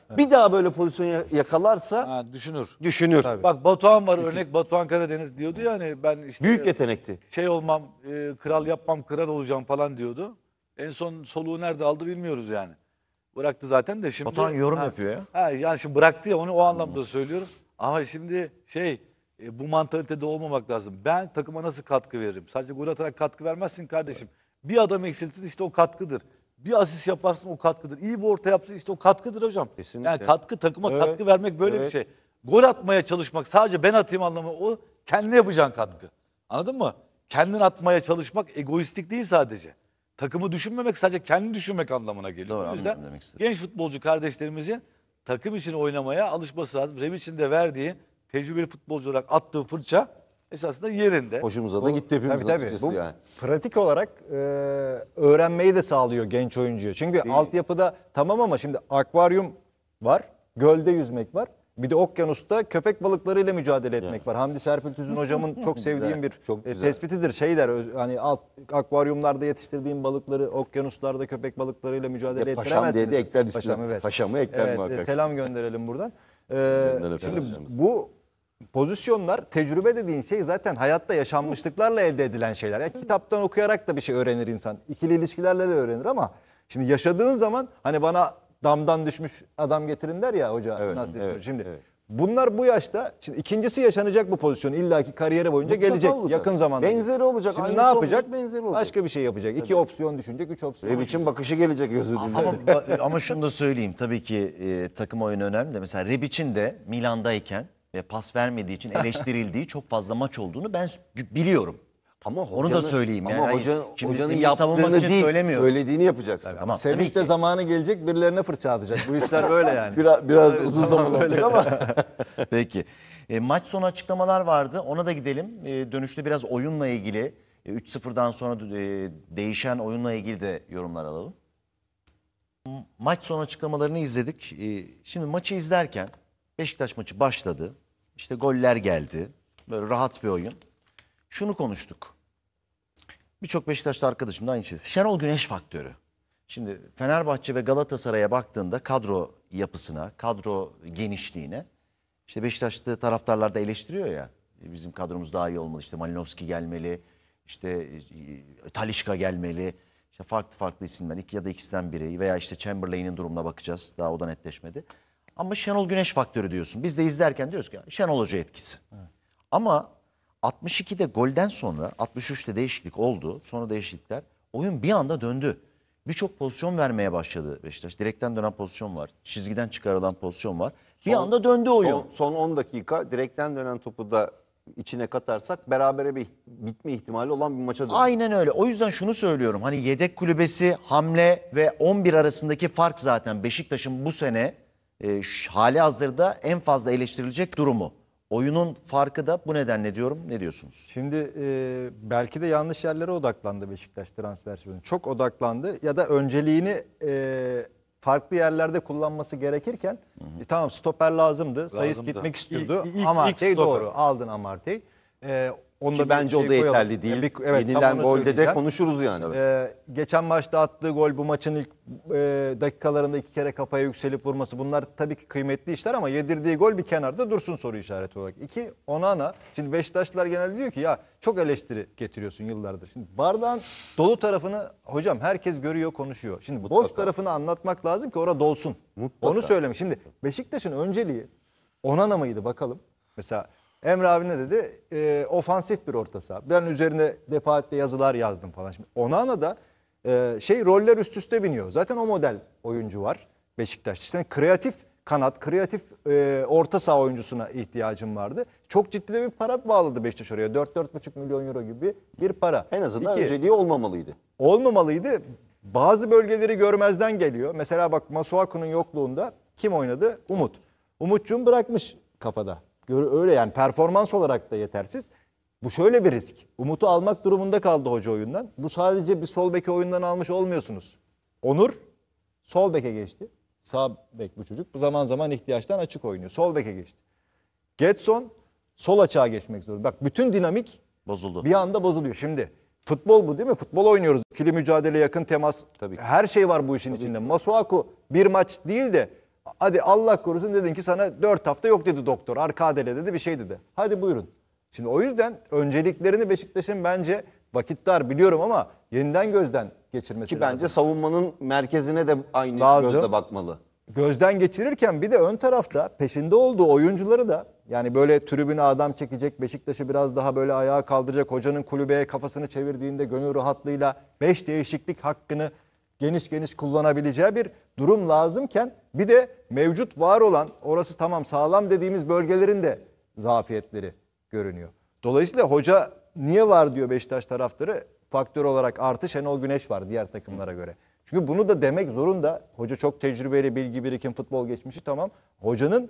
fırça bir daha böyle pozisyonu yakalarsa ha, düşünür. Düşünür. Tabii. Bak Batuhan var Düşün. örnek Batuhan Karadeniz diyordu ya hani ben işte büyük yetenekti. Şey olmam, e, kral yapmam, kral olacağım falan diyordu. En son soluğu nerede aldı bilmiyoruz yani. Bıraktı zaten de şimdi... Batuhan yorum ha, yapıyor ya. Ha, yani şimdi bıraktı ya onu o anlamda hmm. söylüyoruz. Ama şimdi şey e, bu mantalitede olmamak lazım. Ben takıma nasıl katkı veririm? Sadece gol atarak katkı vermezsin kardeşim. Evet. Bir adam eksiltir işte o katkıdır. Bir asist yaparsın o katkıdır. İyi bir orta yapsın işte o katkıdır hocam. Kesinlikle. Yani katkı takıma evet. katkı vermek böyle evet. bir şey. Gol atmaya çalışmak sadece ben atayım anlamı o kendine yapacağın katkı. Anladın mı? Kendin atmaya çalışmak egoistik değil sadece takımı düşünmemek sadece kendi düşünmek anlamına geliyor. Doğru, o yüzden demek genç futbolcu kardeşlerimizin takım için oynamaya alışması lazım. Rem için de verdiği tecrübeli futbolcu olarak attığı fırça esasında yerinde. Hoşumuza da gitti hepimiz tabii, tabii. Bu yani. Pratik olarak e, öğrenmeyi de sağlıyor genç oyuncuya. Çünkü Değil. altyapıda tamam ama şimdi akvaryum var, gölde yüzmek var. Bir de okyanusta köpek balıklarıyla mücadele etmek var. Hamdi Serpil Tüzün hocamın (laughs) çok sevdiğim bir çok e, güzel. tespitidir. Şey der öz- hani alt, akvaryumlarda yetiştirdiğim balıkları okyanuslarda köpek balıklarıyla mücadele Ya paşam ettiremezsiniz. diye de ekler üstüne. Paşamı ekler evet, e, muhakkak. Selam gönderelim buradan. (laughs) Ee, Gönderelim şimdi hocamız. bu pozisyonlar tecrübe dediğin şey zaten hayatta yaşanmışlıklarla elde edilen şeyler. Ya kitaptan okuyarak da bir şey öğrenir insan. İkili ilişkilerle de öğrenir ama şimdi yaşadığın zaman hani bana damdan düşmüş adam getirin der ya hoca evet, Nasrettin evet, Şimdi evet. bunlar bu yaşta şimdi ikincisi yaşanacak bu pozisyon illaki kariyeri boyunca Mutlaka gelecek olacak. yakın zamanda. Benzeri olacak. Şimdi ne yapacak? Olacak, benzeri olacak. Başka bir şey yapacak. Tabii. İki opsiyon düşünecek, üç opsiyon. Ev için bakışı gelecek gözü ama, e, ama şunu da söyleyeyim tabii ki e, takım oyunu önemli de mesela Rebic'in de Milan'dayken ve pas vermediği için eleştirildiği çok fazla maç olduğunu ben biliyorum. Ama hocanın, Onu da söyleyeyim. Ama yani. hoca, Şimdi hocanın yaptığını değil, söylemiyor. söylediğini yapacaksın. Tabii, ama Semih de zamanı gelecek, birilerine fırça atacak. Bu işler (laughs) böyle yani. biraz biraz uzun zaman, zaman olacak ama. (laughs) Peki. E, maç sonu açıklamalar vardı. Ona da gidelim. E, dönüşte biraz oyunla ilgili, e, 3-0'dan sonra e, değişen oyunla ilgili de yorumlar alalım. Maç sonu açıklamalarını izledik. E, şimdi maçı izlerken Beşiktaş maçı başladı. İşte goller geldi. Böyle rahat bir oyun şunu konuştuk. Birçok Beşiktaşlı arkadaşım da aynı şey. Şenol Güneş faktörü. Şimdi Fenerbahçe ve Galatasaray'a baktığında kadro yapısına, kadro genişliğine işte Beşiktaşlı taraftarlar da eleştiriyor ya. Bizim kadromuz daha iyi olmalı. İşte Malinowski gelmeli, işte e, Talişka gelmeli. İşte farklı farklı isimler iki ya da ikisinden biri veya işte Chamberlain'in durumuna bakacağız. Daha o da netleşmedi. Ama Şenol Güneş faktörü diyorsun. Biz de izlerken diyoruz ki Şenol Hoca etkisi. Evet. Ama 62'de golden sonra 63'te değişiklik oldu. Sonra değişiklikler. Oyun bir anda döndü. Birçok pozisyon vermeye başladı Beşiktaş. Direkten dönen pozisyon var. Çizgiden çıkarılan pozisyon var. Bir anda döndü oyun. Son, son 10 dakika direkten dönen topu da içine katarsak berabere bir bitme ihtimali olan bir maça dönüyor. Aynen öyle. O yüzden şunu söylüyorum. Hani yedek kulübesi, hamle ve 11 arasındaki fark zaten Beşiktaş'ın bu sene e, hali hazırda en fazla eleştirilecek durumu. Oyunun farkı da bu nedenle diyorum. Ne diyorsunuz? Şimdi e, belki de yanlış yerlere odaklandı Beşiktaş transfer sezonu. Çok odaklandı ya da önceliğini e, farklı yerlerde kullanması gerekirken e, tamam stoper lazımdı. Sayıs gitmek istiyordu. İlk- ilk- ama ilk doğru aldın Amartey. E, Onda Kim, bence o da koyalım. yeterli değil. Yani e, bir, evet, Yenilen golde de konuşuruz yani. Ee, geçen maçta attığı gol bu maçın ilk e, dakikalarında iki kere kafaya yükselip vurması bunlar tabii ki kıymetli işler ama yedirdiği gol bir kenarda dursun soru işareti olarak. İki Onana. Şimdi Beşiktaşlılar genelde diyor ki ya çok eleştiri getiriyorsun yıllardır. Şimdi bardağın dolu tarafını hocam herkes görüyor konuşuyor. Şimdi Mutlaka. boş tarafını anlatmak lazım ki orada dolsun. Mutlaka. Onu söylemek. Şimdi Beşiktaş'ın önceliği Onana mıydı bakalım. Mesela Emre abi ne dedi? E, ofansif bir orta saha. Ben üzerine defaatle yazılar yazdım falan. Şimdi Onana da e, şey roller üst üste biniyor. Zaten o model oyuncu var Beşiktaş. İşte kreatif kanat, kreatif e, orta saha oyuncusuna ihtiyacım vardı. Çok ciddi de bir para bağladı Beşiktaş oraya. 4-4,5 milyon euro gibi bir para. En azından İki, önceliği olmamalıydı. Olmamalıydı. Bazı bölgeleri görmezden geliyor. Mesela bak Masuaku'nun yokluğunda kim oynadı? Umut. Umutcuğum bırakmış kafada öyle yani performans olarak da yetersiz. Bu şöyle bir risk. Umut'u almak durumunda kaldı hoca oyundan. Bu sadece bir sol beke oyundan almış olmuyorsunuz. Onur sol beke geçti. Sağ bek bu çocuk. Bu zaman zaman ihtiyaçtan açık oynuyor. Sol beke geçti. Getson sol açığa geçmek zorunda. Bak bütün dinamik bozuldu. Bir anda bozuluyor. Şimdi futbol bu değil mi? Futbol oynuyoruz. Kili mücadele, yakın temas. Tabii. Her şey var bu işin Tabii içinde. Masuaku bir maç değil de Hadi Allah korusun dedin ki sana 4 hafta yok dedi doktor. Arka dedi bir şey dedi. Hadi buyurun. Şimdi o yüzden önceliklerini Beşiktaş'ın bence vakit dar biliyorum ama yeniden gözden geçirmesi Ki lazım. bence savunmanın merkezine de aynı Lazım. gözle bakmalı. gözden geçirirken bir de ön tarafta peşinde olduğu oyuncuları da yani böyle tribüne adam çekecek, Beşiktaş'ı biraz daha böyle ayağa kaldıracak, hocanın kulübeye kafasını çevirdiğinde gönül rahatlığıyla 5 değişiklik hakkını geniş geniş kullanabileceği bir durum lazımken bir de mevcut var olan orası tamam sağlam dediğimiz bölgelerin de zafiyetleri görünüyor. Dolayısıyla hoca niye var diyor Beşiktaş taraftarı faktör olarak artı Şenol Güneş var diğer takımlara göre. Çünkü bunu da demek zorunda. Hoca çok tecrübeli, bilgi birikim, futbol geçmişi tamam. Hocanın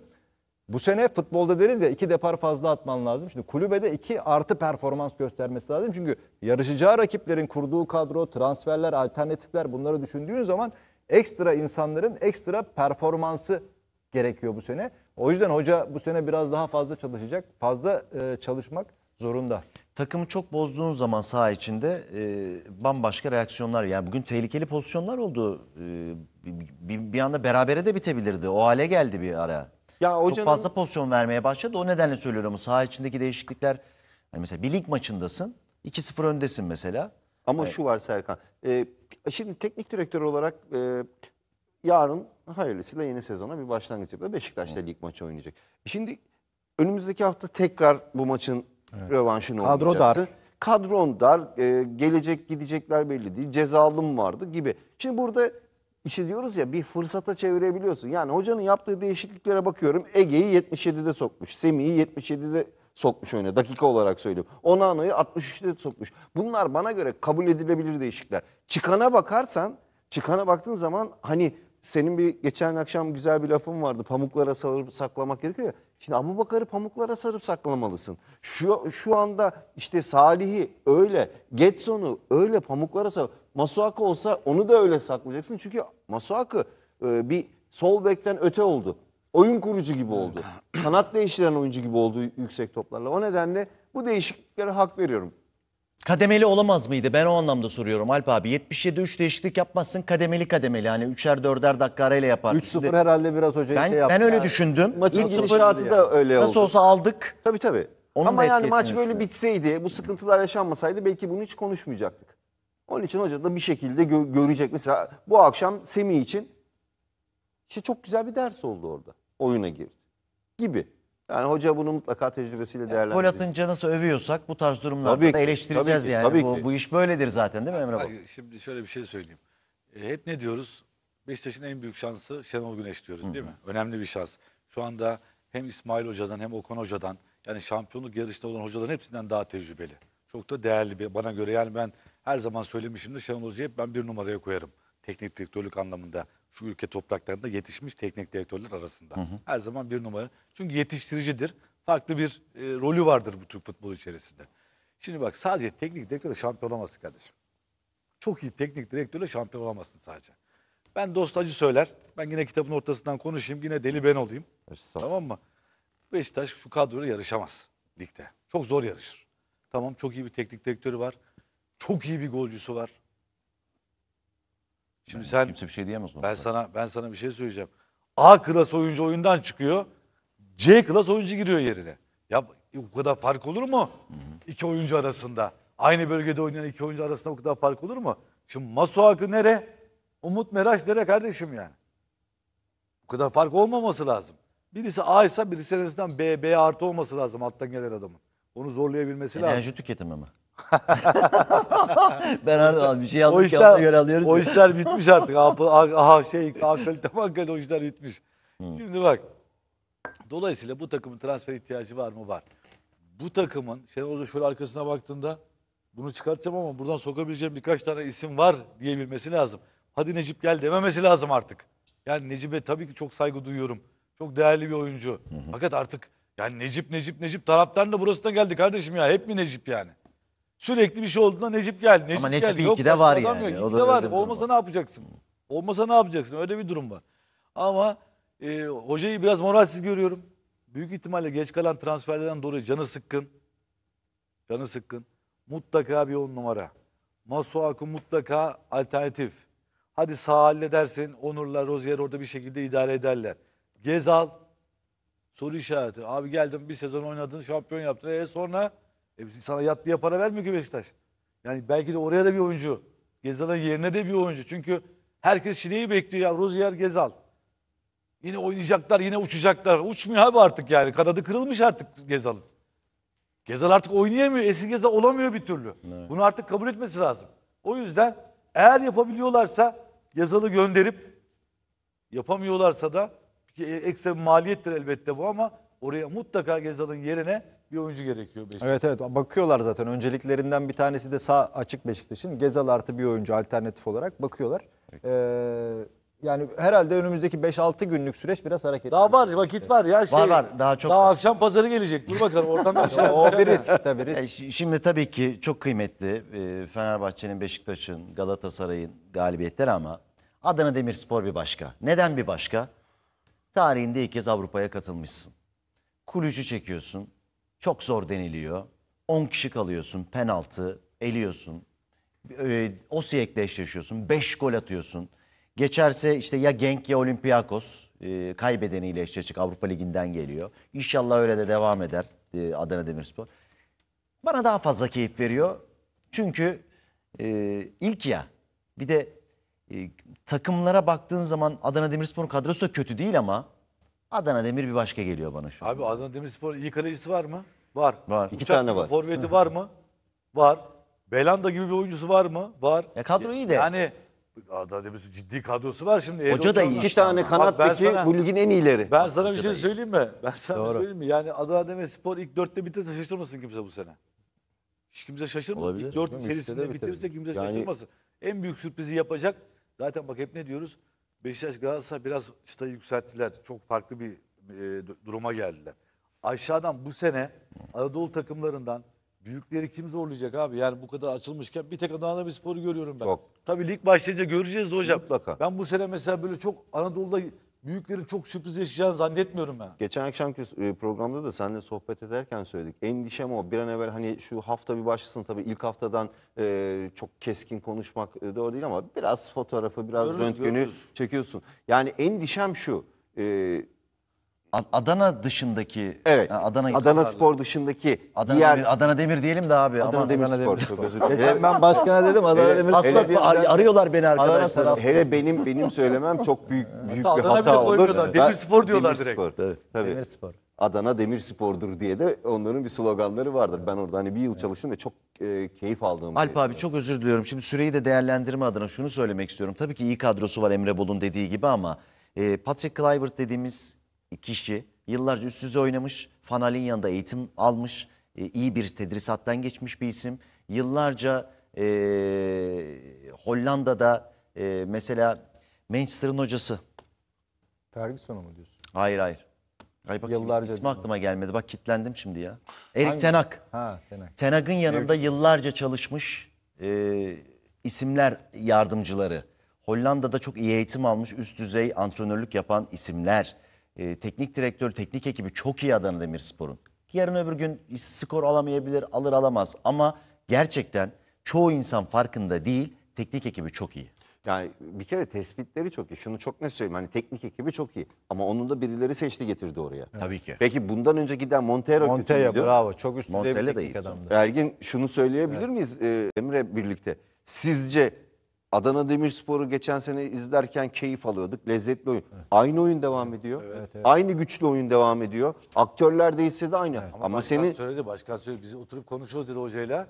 bu sene futbolda deriz ya iki depar fazla atman lazım. Şimdi kulübede iki artı performans göstermesi lazım. Çünkü yarışacağı rakiplerin kurduğu kadro, transferler, alternatifler bunları düşündüğün zaman ekstra insanların ekstra performansı gerekiyor bu sene. O yüzden hoca bu sene biraz daha fazla çalışacak. Fazla e, çalışmak zorunda. Takımı çok bozduğun zaman saha içinde e, bambaşka reaksiyonlar. Yani bugün tehlikeli pozisyonlar oldu. E, bir, bir anda berabere de bitebilirdi. O hale geldi bir ara. Ya hocanın... Çok fazla pozisyon vermeye başladı. O nedenle söylüyorum. O saha içindeki değişiklikler. Hani mesela bir lig maçındasın. 2-0 öndesin mesela. Ama evet. Hani- şu var Serkan. E, şimdi teknik direktör olarak e, yarın hayırlısıyla yeni sezona bir başlangıç yapıyor. Beşiktaş'ta lig maçı oynayacak. E şimdi önümüzdeki hafta tekrar bu maçın evet. revanşını Kadro oynayacaksın. Dar. Kadron dar. E, gelecek gidecekler belli değil. Cezalım vardı gibi. Şimdi burada işi diyoruz ya bir fırsata çevirebiliyorsun. Yani hocanın yaptığı değişikliklere bakıyorum. Ege'yi 77'de sokmuş. Semih'i 77'de sokmuş oyuna. Dakika olarak söylüyorum. Onana'yı 63'te sokmuş. Bunlar bana göre kabul edilebilir değişikler. Çıkana bakarsan, çıkana baktığın zaman hani senin bir geçen akşam güzel bir lafın vardı. Pamuklara sarıp saklamak gerekiyor ya. Şimdi Abu Bakar'ı pamuklara sarıp saklamalısın. Şu, şu anda işte Salih'i öyle, Getson'u öyle pamuklara sarıp Masuaka olsa onu da öyle saklayacaksın. Çünkü Masuaka e, bir sol bekten öte oldu. Oyun kurucu gibi oldu. Kanat değiştiren oyuncu gibi oldu yüksek toplarla. O nedenle bu değişikliklere hak veriyorum. Kademeli olamaz mıydı? Ben o anlamda soruyorum Alp abi. 77 3 değişiklik yapmazsın kademeli kademeli. yani 3'er 4'er dakika arayla yaparsın. 3-0 herhalde biraz hocayı ben, şey yaptı. Ben öyle yani. düşündüm. Maçın gidişatı da öyle oldu. Nasıl olsa aldık. Tabii tabii. Onun Ama yani maç böyle bitseydi, bu sıkıntılar yaşanmasaydı belki bunu hiç konuşmayacaktık. Onun için hoca da bir şekilde gö- görecek. Mesela bu akşam Semih için işte çok güzel bir ders oldu orada. Oyuna girdi. Gibi. Yani hoca bunu mutlaka tecrübesiyle değerlendirir. Gol atınca nasıl övüyorsak bu tarz durumlarda Tabii da eleştireceğiz tabii ki, yani. tabii bu, ki. bu iş böyledir zaten değil mi Emre Baba? şimdi şöyle bir şey söyleyeyim. E, hep ne diyoruz? Beşiktaş'ın en büyük şansı Şenol Güneş diyoruz değil mi? Önemli bir şans. Şu anda hem İsmail Hoca'dan hem Okan Hoca'dan yani şampiyonluk yarışında olan hocaların hepsinden daha tecrübeli. Çok da değerli bir- bana göre yani ben her zaman söylemişimdir Şenol Hoca'yı hep ben bir numaraya koyarım. Teknik direktörlük anlamında şu ülke topraklarında yetişmiş teknik direktörler arasında. Hı hı. Her zaman bir numara. Çünkü yetiştiricidir. Farklı bir e, rolü vardır bu Türk futbolu içerisinde. Şimdi bak sadece teknik direktörle şampiyon olamazsın kardeşim. Çok iyi teknik direktörle şampiyon olamazsın sadece. Ben dostacı söyler. Ben yine kitabın ortasından konuşayım. Yine deli ben olayım. Tamam mı? Beşiktaş şu kadroyla yarışamaz ligde. Çok zor yarışır. Tamam çok iyi bir teknik direktörü var. Çok iyi bir golcüsü var. Şimdi yani sen kimse bir şey diyemez. Ben sana ben sana bir şey söyleyeceğim. A klas oyuncu oyundan çıkıyor. C klas oyuncu giriyor yerine. Ya bu kadar fark olur mu? Hı hı. İki oyuncu arasında. Aynı bölgede oynayan iki oyuncu arasında bu kadar fark olur mu? Şimdi Masuak'ı nere? Umut Meraş nere kardeşim yani? Bu kadar fark olmaması lazım. Birisi A ise birisi en azından B, B artı olması lazım alttan gelen adamın. Onu zorlayabilmesi Enerji lazım. Enerji tüketimi mi? (laughs) ben Erdoğan bir şey yazdım o işler, göre alıyoruz. O işler bitmiş artık. Aha şey kalite bankada o işler bitmiş. Hmm. Şimdi bak. Dolayısıyla bu takımın transfer ihtiyacı var mı? Var. Bu takımın Şenol Hoca şöyle arkasına baktığında bunu çıkartacağım ama buradan sokabileceğim birkaç tane isim var diyebilmesi lazım. Hadi Necip gel dememesi lazım artık. Yani Necip'e tabii ki çok saygı duyuyorum. Çok değerli bir oyuncu. Hı hı. Fakat artık yani Necip Necip Necip taraftan da burasına geldi kardeşim ya. Hep mi Necip yani? Sürekli bir şey olduğunda Necip geldi. Necip Ama Necip gel. iyi ki de var yani. yok. O da var. Olmasa ne yapacaksın? Olmasa ne yapacaksın? Öyle bir durum var. Ama e, hocayı biraz moralsiz görüyorum. Büyük ihtimalle geç kalan transferlerden dolayı canı sıkkın. Canı sıkkın. Mutlaka bir on numara. Masuaku mutlaka alternatif. Hadi sağ halledersin. Onurlar, Rozier orada bir şekilde idare ederler. Gezal. Soru işareti. Abi geldim bir sezon oynadın, şampiyon yaptın. E sonra e sana yat diye para vermiyor ki Beşiktaş. Yani belki de oraya da bir oyuncu. Gezal'ın yerine de bir oyuncu. Çünkü herkes Şile'yi bekliyor ya. Rozier Gezal. Yine oynayacaklar, yine uçacaklar. Uçmuyor abi artık yani. Kanadı kırılmış artık Gezal'ın. Gezal artık oynayamıyor. Eski Gezal olamıyor bir türlü. Evet. Bunu artık kabul etmesi lazım. O yüzden eğer yapabiliyorlarsa Gezal'ı gönderip yapamıyorlarsa da ki e, ekstra bir maliyettir elbette bu ama oraya mutlaka Gezal'ın yerine bir oyuncu gerekiyor Beşiktaş. Evet evet bakıyorlar zaten. Önceliklerinden bir tanesi de sağ açık Beşiktaş'ın. Gezal artı bir oyuncu alternatif olarak bakıyorlar. Peki. Ee, yani herhalde önümüzdeki 5-6 günlük süreç biraz hareket. Daha var vakit var ya. Şey, var var daha çok. Daha var. akşam pazarı gelecek. Dur bakalım oradan aşağı. (laughs) Şey o bir risk tabii risk. şimdi tabii ki çok kıymetli e, Fenerbahçe'nin, Beşiktaş'ın, Galatasaray'ın galibiyetleri ama Adana Demirspor bir başka. Neden bir başka? Tarihinde ilk kez Avrupa'ya katılmışsın. Kulücü çekiyorsun. Çok zor deniliyor. 10 kişi kalıyorsun, penaltı, eliyorsun. Ee, o siyekle eşleşiyorsun, 5 gol atıyorsun. Geçerse işte ya Genk ya Olympiakos e, kaybedeniyle eşleşecek Avrupa Ligi'nden geliyor. İnşallah öyle de devam eder e, Adana Demirspor. Bana daha fazla keyif veriyor. Çünkü e, ilk ya bir de takımlara baktığın zaman Adana Demirspor'un kadrosu da kötü değil ama Adana Demir bir başka geliyor bana şu an. Abi Adana Demirspor iyi kalecisi var mı? Var. Var. İki Uçak tane var. Forveti var mı? Var. Belanda gibi bir oyuncusu var mı? Var. Ya e, kadro iyi de. Yani Adademiz ciddi kadrosu var şimdi. Hoca da iyi. İki tane kanat Bak, peki sana, bu ligin en iyileri. Ben sana bir şey söyleyeyim mi? Ben sana Doğru. söyleyeyim mi? Yani Adana Demirspor ilk dörtte bitirse şaşırmasın kimse bu sene. Hiç kimse şaşırmasın. Olabilir, ilk dört içerisinde bitirirse kimse yani... şaşırmasın. En büyük sürprizi yapacak. Zaten bak hep ne diyoruz? Beşiktaş Galatasaray biraz çıtayı yükselttiler. Çok farklı bir e, duruma geldiler aşağıdan bu sene Anadolu takımlarından büyükleri kim zorlayacak abi? Yani bu kadar açılmışken bir tek Adana bir sporu görüyorum ben. Çok. Tabii lig başlayınca göreceğiz hocam. Mutlaka. Ben bu sene mesela böyle çok Anadolu'da büyüklerin çok sürpriz yaşayacağını zannetmiyorum ben. Geçen akşamki e, programda da seninle sohbet ederken söyledik. Endişem o. Bir an evvel hani şu hafta bir başlasın tabii ilk haftadan e, çok keskin konuşmak e, doğru değil ama biraz fotoğrafı, biraz görürüz, röntgeni görürüz. çekiyorsun. Yani endişem şu. E, Adana dışındaki Evet. Adana Adana Spor dışındaki Adana, diğer Demir, Adana Demir diyelim de abi. Adana aman Demirspor çok özür dilerim. E, ben başkana dedim Adana Demir. Aslı aslı ar- arıyorlar beni arkadaşlar. Hele benim benim söylemem çok büyük büyük bir Adana bile hata olur. koymuyorlar. Ben- Demirspor diyorlar direkt. Demirspor, Tabii. spor. Adana Demir Spordur diye de onların bir sloganları vardır. Ben orada hani bir yıl çalıştım ve çok e, keyif aldığım. Alp abi çok özür diliyorum. Şimdi süreyi de değerlendirme adına şunu söylemek istiyorum. Tabii ki iyi kadrosu var Emre Bol'un dediği gibi ama e, Patrick Kluivert dediğimiz kişi yıllarca üst düzey oynamış, Fanal'in yanında eğitim almış, e, iyi bir tedrisattan geçmiş bir isim. Yıllarca e, Hollanda'da e, mesela Manchester'ın hocası. Ferguson'a mı diyorsun? Hayır hayır. Ay bak yıllarca ismi aklıma gelmedi. Bak kitlendim şimdi ya. Erik Ten Hag. Ha, Ten Hag. Hag'ın yanında yıllarca çalışmış e, isimler yardımcıları. Hollanda'da çok iyi eğitim almış, üst düzey antrenörlük yapan isimler e, teknik direktör, teknik ekibi çok iyi Adana Demirspor'un. Yarın öbür gün skor alamayabilir, alır alamaz ama gerçekten çoğu insan farkında değil, teknik ekibi çok iyi. Yani bir kere tespitleri çok iyi. Şunu çok ne söyleyeyim hani teknik ekibi çok iyi. Ama onun da birileri seçti getirdi oraya. Tabii ki. Peki bundan önce giden Montero Montero, kötü bravo çok üst düzey bir teknik adamdı. Ergin şunu söyleyebilir miyiz e, Emre birlikte? Sizce Adana Demirspor'u geçen sene izlerken keyif alıyorduk. Lezzetli oyun. Evet. Aynı oyun devam ediyor. Evet, evet. Aynı güçlü oyun devam ediyor. Aktörler değilse de aynı. Evet. Ama, Ama seni söyledi başkan söyledi. Biz oturup konuşuyoruz dedi hocayla.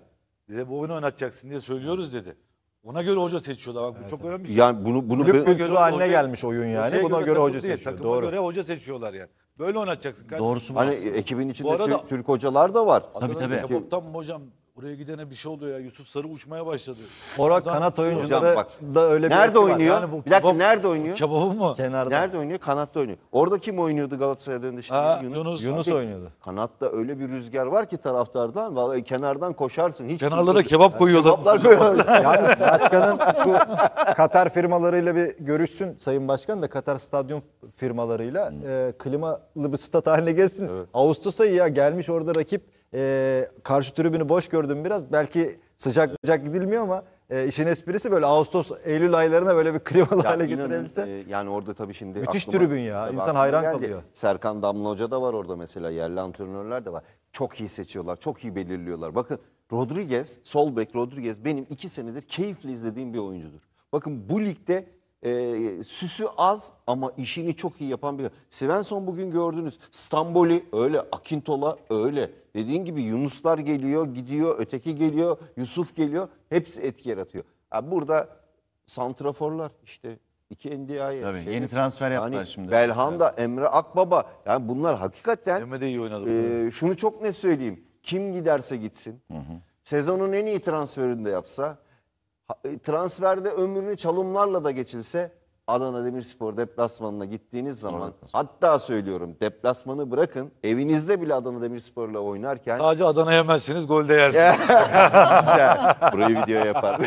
Bize bu oyunu oynatacaksın diye söylüyoruz dedi. Ona göre hoca seçiyorlar. Bak bu evet, çok evet. önemli. Şey. Yani bunu bunu bir ben... göre haline hoca, gelmiş oyun yani. Buna göre, göre hoca seçiyor. Takıma Doğru. göre hoca seçiyorlar yani. Böyle oynatacaksın kardeşim. Doğrusu hani aslında. ekibin içinde arada, Türk hocalar da var. Tabii tabii. Kapoktan hocam Oraya gidene bir şey oluyor ya. Yusuf Sarı uçmaya başladı. Orak kanat oyuncuları Hocam bak, da öyle bir Nerede oynuyor? Yani bu bir dakika nerede oynuyor? Kebabı mı? Kenarda. Nerede oynuyor? Kanatta oynuyor. Orada kim oynuyordu Galatasaray'da önde şimdi? Ha, Yunus. Yunus Abi, oynuyordu. Kanatta öyle bir rüzgar var ki taraftardan. Vallahi kenardan koşarsın. Hiç Kenarlara durmuyorsun. kebap koyuyorlar. Kebaplar koyuyorlar. (laughs) (laughs) Yani başkanın şu Katar firmalarıyla bir görüşsün. Sayın Başkan da Katar stadyum firmalarıyla e, klimalı bir stat haline gelsin. Ağustos ayı ya gelmiş orada rakip e, karşı tribünü boş gördüm biraz. Belki sıcak sıcak gidilmiyor ama e, işin esprisi böyle Ağustos, Eylül aylarına böyle bir klimalı Ya hale inanın, e, yani orada tabii şimdi Müthiş tribün ya. tabii İnsan aklıma hayran kalıyor. Serkan Damla Hoca da var orada mesela. Yerli antrenörler de var. Çok iyi seçiyorlar. Çok iyi belirliyorlar. Bakın Rodriguez, sol bek Rodriguez benim iki senedir keyifli izlediğim bir oyuncudur. Bakın bu ligde e, süsü az ama işini çok iyi yapan bir. Svensson bugün gördünüz. Stamboli öyle, Akintola öyle. Dediğin gibi Yunuslar geliyor, gidiyor, öteki geliyor, Yusuf geliyor. Hepsi etki yaratıyor. Yani burada santraforlar işte iki NDI'ye. Tabii şey, yeni transfer yaptılar yani şimdi. Belhanda, evet. Emre Akbaba. Yani bunlar hakikaten Emre de iyi oynadı. E, şunu çok ne söyleyeyim. Kim giderse gitsin. Hı hı. Sezonun en iyi transferini de yapsa e, transferde ömrünü çalımlarla da geçilse Adana Demirspor deplasmanına gittiğiniz zaman evet. hatta söylüyorum deplasmanı bırakın evinizde bile Adana Demirspor'la oynarken sadece Adana yemezsiniz gol de yersiniz. (laughs) Burayı video yapar.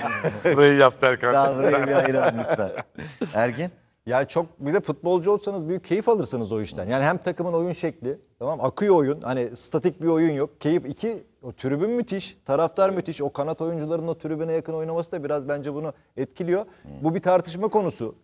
burayı yaptı Erkan. Daha burayı bir ayıralım lütfen. (laughs) Ergin? Yani çok bir de futbolcu olsanız büyük keyif alırsınız o işten. Yani hem takımın oyun şekli tamam akıyor oyun. Hani statik bir oyun yok. Keyif iki o tribün müthiş, taraftar müthiş. O kanat oyuncularının o tribüne yakın oynaması da biraz bence bunu etkiliyor. Hmm. Bu bir tartışma konusu.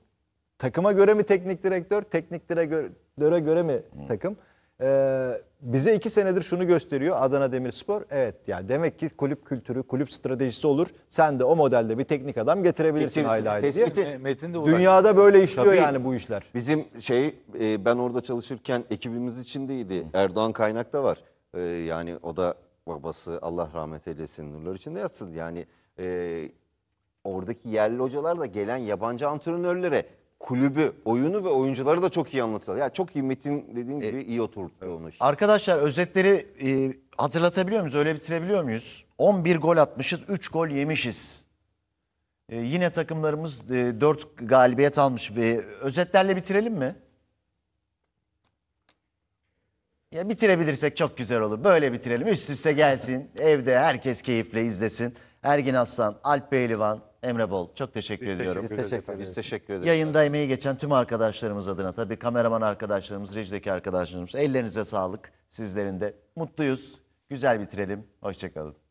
Takıma göre mi teknik direktör, teknik direktöre göre mi hmm. takım? Ee, bize iki senedir şunu gösteriyor Adana Demirspor. Evet yani demek ki kulüp kültürü, kulüp stratejisi olur. Sen de o modelde bir teknik adam getirebilirsin aile Metin de uğraş- Dünyada böyle işliyor Tabii. yani bu işler. Bizim şey e, ben orada çalışırken ekibimiz içindeydi. Erdoğan Kaynak da var. E, yani o da babası Allah rahmet eylesin nurlar içinde yatsın. Yani e, oradaki yerli hocalar da gelen yabancı antrenörlere kulübü, oyunu ve oyuncuları da çok iyi anlatıyor. Yani çok iyi Metin dediğin gibi iyi oturttu onu işte. Arkadaşlar özetleri e, hatırlatabiliyor muyuz? Öyle bitirebiliyor muyuz? 11 gol atmışız, 3 gol yemişiz. E, yine takımlarımız e, 4 galibiyet almış ve özetlerle bitirelim mi? Ya bitirebilirsek çok güzel olur. Böyle bitirelim. Üst üste gelsin. Evde herkes keyifle izlesin. Ergin Aslan, Alp Beylivan, Emre Bol çok teşekkür Biz ediyorum. Teşekkür Biz teşekkür ederiz. Biz teşekkür ederiz. Yayında emeği geçen tüm arkadaşlarımız adına tabii kameraman arkadaşlarımız, rejideki arkadaşlarımız ellerinize sağlık sizlerin de. Mutluyuz. Güzel bitirelim. Hoşçakalın.